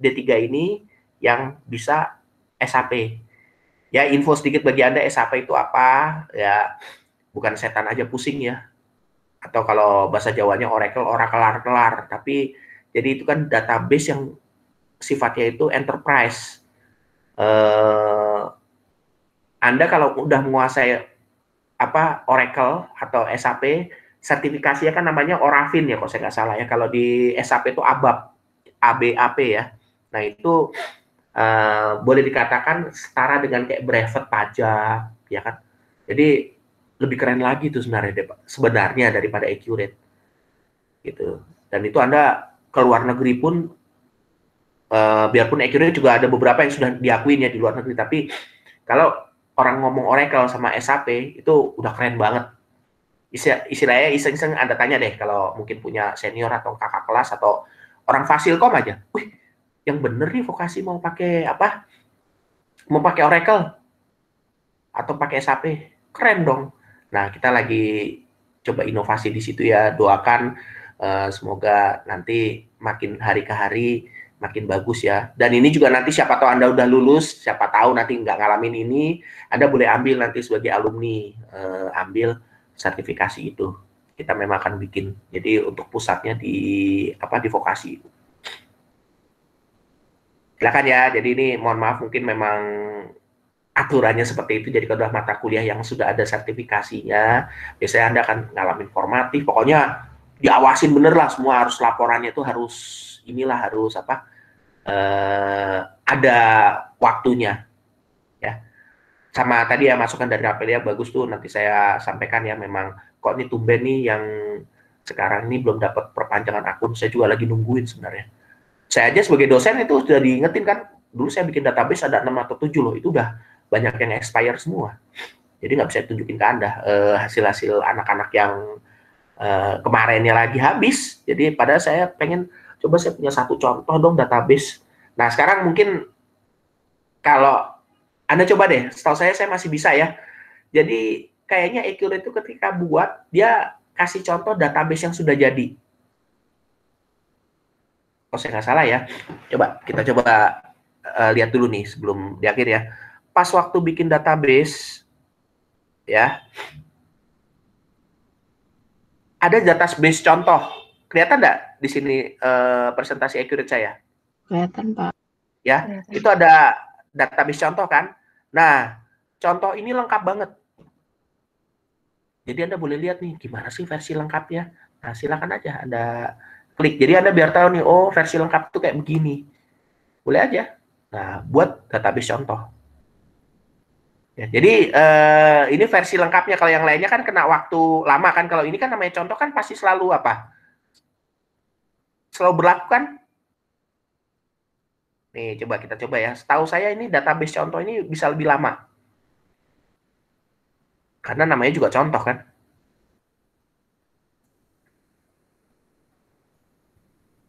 D3 ini yang bisa SAP ya info sedikit bagi anda SAP itu apa ya bukan setan aja pusing ya atau kalau bahasa Jawanya Oracle oracle kelar-kelar tapi jadi itu kan database yang sifatnya itu enterprise eh, Anda kalau udah menguasai apa Oracle atau SAP, sertifikasinya kan namanya Orafin ya kalau saya nggak salah ya. Kalau di SAP itu ABAP, ABAP ya. Nah itu uh, boleh dikatakan setara dengan kayak brevet pajak ya kan. Jadi lebih keren lagi tuh sebenarnya sebenarnya daripada accurate gitu. Dan itu Anda ke luar negeri pun uh, biarpun akhirnya juga ada beberapa yang sudah diakuin ya di luar negeri tapi kalau orang ngomong Oracle sama SAP itu udah keren banget istilahnya iseng-iseng anda tanya deh kalau mungkin punya senior atau kakak kelas atau orang fasilkom aja wih yang bener nih vokasi mau pakai apa mau pakai Oracle atau pakai SAP keren dong nah kita lagi coba inovasi di situ ya doakan eh, semoga nanti makin hari ke hari makin bagus ya. Dan ini juga nanti siapa tahu Anda udah lulus, siapa tahu nanti nggak ngalamin ini, Anda boleh ambil nanti sebagai alumni, eh, ambil sertifikasi itu. Kita memang akan bikin. Jadi untuk pusatnya di apa di vokasi. Silakan ya. Jadi ini mohon maaf mungkin memang aturannya seperti itu. Jadi kalau mata kuliah yang sudah ada sertifikasinya, biasanya Anda akan ngalamin formatif. Pokoknya diawasin bener lah semua harus laporannya itu harus inilah harus apa uh, ada waktunya ya sama tadi ya masukan dari ya bagus tuh nanti saya sampaikan ya memang kok ini tumben nih yang sekarang ini belum dapat perpanjangan akun saya juga lagi nungguin sebenarnya saya aja sebagai dosen itu sudah diingetin kan dulu saya bikin database ada 6 atau 7 loh itu udah banyak yang expire semua jadi nggak bisa tunjukin ke anda hasil eh, hasil-hasil anak-anak yang uh, kemarinnya lagi habis jadi pada saya pengen coba saya punya satu contoh dong database. Nah sekarang mungkin kalau Anda coba deh, setahu saya saya masih bisa ya. Jadi kayaknya Accurate itu ketika buat dia kasih contoh database yang sudah jadi. Kalau oh, saya nggak salah ya, coba kita coba uh, lihat dulu nih sebelum di akhir ya. Pas waktu bikin database, ya, ada database contoh kelihatan nggak di sini uh, presentasi accurate saya? Kelihatan Pak. Ya, kelihatan. itu ada database contoh kan? Nah, contoh ini lengkap banget. Jadi Anda boleh lihat nih gimana sih versi lengkapnya. Nah, silakan aja Anda klik. Jadi Anda biar tahu nih, oh versi lengkap itu kayak begini. Boleh aja. Nah, buat database contoh. Ya, jadi eh, ini versi lengkapnya. Kalau yang lainnya kan kena waktu lama kan. Kalau ini kan namanya contoh kan pasti selalu apa? selalu berlaku kan? Nih, coba kita coba ya. Setahu saya ini database contoh ini bisa lebih lama. Karena namanya juga contoh kan.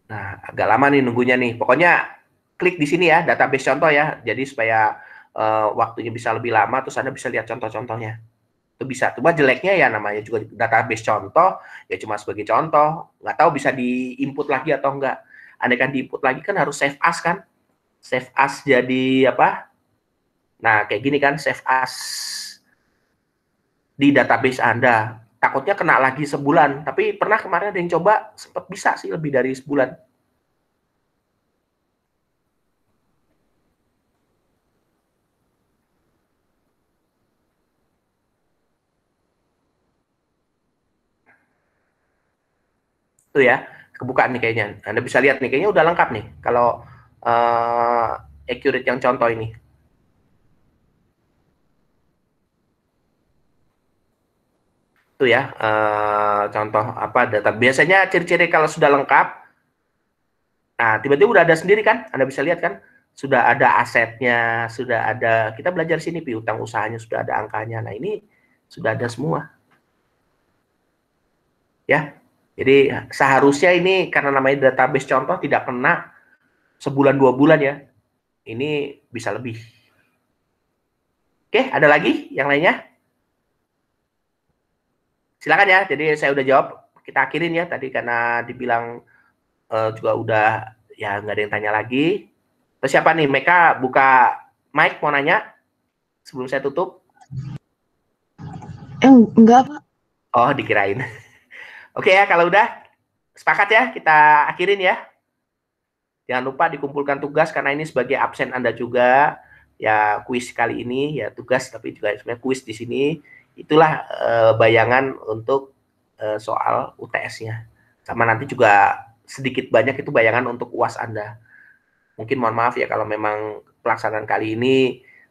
Nah, agak lama nih nunggunya nih. Pokoknya klik di sini ya, database contoh ya. Jadi supaya uh, waktunya bisa lebih lama, terus Anda bisa lihat contoh-contohnya itu bisa cuma jeleknya ya namanya juga database contoh ya cuma sebagai contoh nggak tahu bisa di input lagi atau enggak anda kan di input lagi kan harus save as kan save as jadi apa nah kayak gini kan save as di database Anda takutnya kena lagi sebulan tapi pernah kemarin ada yang coba sempat bisa sih lebih dari sebulan Tuh gitu ya, kebuka nih kayaknya. Anda bisa lihat nih, kayaknya udah lengkap nih kalau uh, accurate yang contoh ini. Tuh ya, uh, contoh apa data. Biasanya ciri-ciri kalau sudah lengkap, nah tiba-tiba udah ada sendiri kan, Anda bisa lihat kan, sudah ada asetnya, sudah ada, kita belajar sini piutang usahanya, sudah ada angkanya. Nah ini sudah ada semua. Ya, jadi seharusnya ini karena namanya database contoh tidak kena sebulan dua bulan ya. Ini bisa lebih. Oke, ada lagi yang lainnya? Silakan ya. Jadi saya udah jawab. Kita akhirin ya tadi karena dibilang uh, juga udah ya nggak ada yang tanya lagi. Terus siapa nih? mereka buka mic mau nanya sebelum saya tutup. Eh, enggak, Pak. Oh, dikirain. Oke ya, kalau udah sepakat ya, kita akhirin ya. Jangan lupa dikumpulkan tugas karena ini sebagai absen Anda juga ya kuis kali ini ya tugas tapi juga sebenarnya kuis di sini itulah e, bayangan untuk e, soal UTS-nya. Sama nanti juga sedikit banyak itu bayangan untuk UAS Anda. Mungkin mohon maaf ya kalau memang pelaksanaan kali ini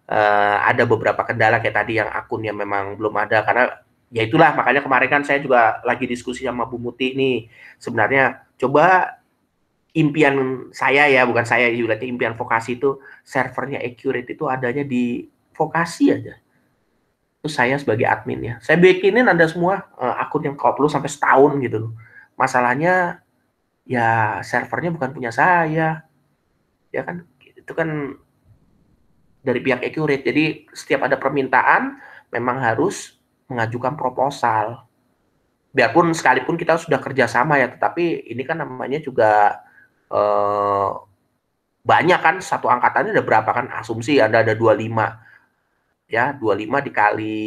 e, ada beberapa kendala kayak tadi yang akunnya memang belum ada karena ya itulah makanya kemarin kan saya juga lagi diskusi sama Bu Muti nih sebenarnya coba impian saya ya bukan saya juga ya impian vokasi itu servernya accurate itu adanya di vokasi aja itu saya sebagai admin ya saya bikinin anda semua eh, akun yang perlu sampai setahun gitu loh masalahnya ya servernya bukan punya saya ya kan itu kan dari pihak accurate jadi setiap ada permintaan memang harus mengajukan proposal. Biarpun sekalipun kita sudah kerjasama ya, tetapi ini kan namanya juga eh, banyak kan satu angkatannya ada berapa kan asumsi Anda ada 25 ya 25 dikali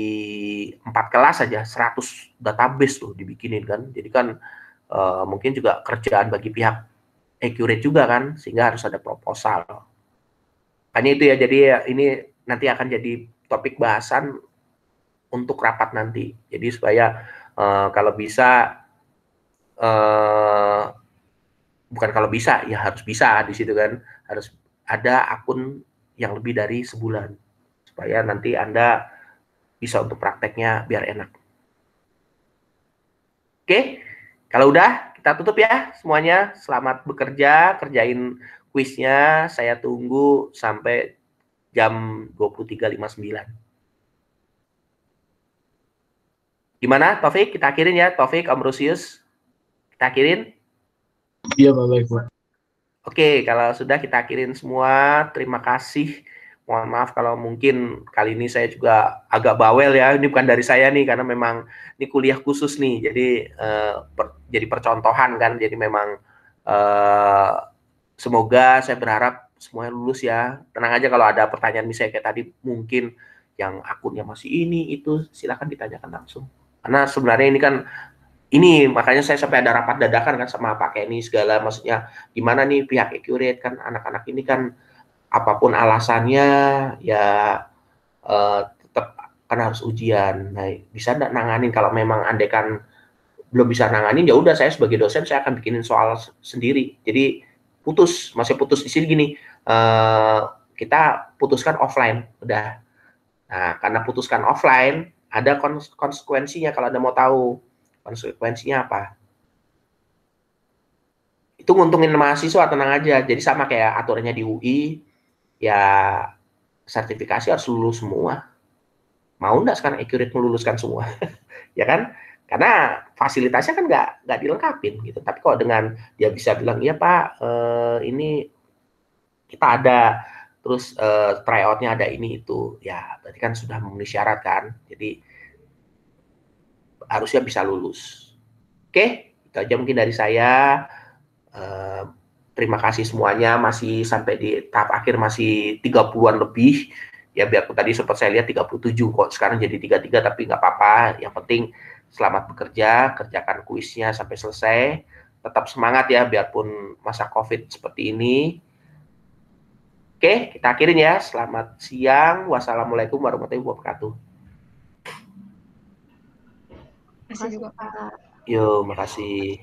4 kelas saja 100 database tuh dibikinin kan jadi kan eh, mungkin juga kerjaan bagi pihak accurate juga kan sehingga harus ada proposal hanya itu ya jadi ya, ini nanti akan jadi topik bahasan untuk rapat nanti. Jadi supaya uh, kalau bisa uh, bukan kalau bisa ya harus bisa di situ kan harus ada akun yang lebih dari sebulan supaya nanti anda bisa untuk prakteknya biar enak. Oke, kalau udah kita tutup ya semuanya. Selamat bekerja, kerjain kuisnya. Saya tunggu sampai jam 23.59. Gimana Taufik? Kita akhirin ya Taufik Om Rusius, Kita akhirin. Iya baik Pak. Oke, kalau sudah kita akhirin semua. Terima kasih. Mohon maaf kalau mungkin kali ini saya juga agak bawel ya. Ini bukan dari saya nih karena memang ini kuliah khusus nih. Jadi eh, per, jadi percontohan kan. Jadi memang eh, semoga saya berharap semuanya lulus ya. Tenang aja kalau ada pertanyaan misalnya kayak tadi mungkin yang akunnya masih ini itu silahkan ditanyakan langsung. Karena sebenarnya ini kan ini makanya saya sampai ada rapat dadakan kan sama Pak Kenny segala maksudnya gimana nih pihak Ecurate kan anak-anak ini kan apapun alasannya ya eh, tetap kan harus ujian. Nah, bisa nggak nanganin kalau memang kan belum bisa nanganin ya udah saya sebagai dosen saya akan bikinin soal sendiri. Jadi putus, masih putus di sini gini. Eh, kita putuskan offline udah. Nah, karena putuskan offline ada konsekuensinya kalau Anda mau tahu konsekuensinya apa. Itu nguntungin mahasiswa tenang aja. Jadi sama kayak aturannya di UI, ya sertifikasi harus lulus semua. Mau nggak sekarang accurate meluluskan semua? ya kan? Karena fasilitasnya kan nggak nggak dilengkapin gitu. Tapi kalau dengan dia bisa bilang, iya Pak, eh, ini kita ada terus uh, tryoutnya ada ini itu ya berarti kan sudah memenuhi syarat kan jadi harusnya bisa lulus oke okay? itu aja mungkin dari saya uh, terima kasih semuanya masih sampai di tahap akhir masih 30-an lebih ya biar tadi sempat saya lihat 37 kok sekarang jadi 33 tapi nggak apa-apa yang penting selamat bekerja kerjakan kuisnya sampai selesai tetap semangat ya biarpun masa covid seperti ini Oke, kita akhirin ya. Selamat siang. Wassalamualaikum warahmatullahi wabarakatuh. Makasih juga Pak. Yo, makasih.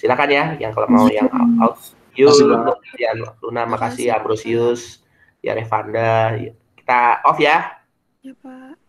Silakan ya yang kalau mau yang out. Yo, Luna, makasih Ambrosius, ya Revanda. Kita off ya. Ya Pak.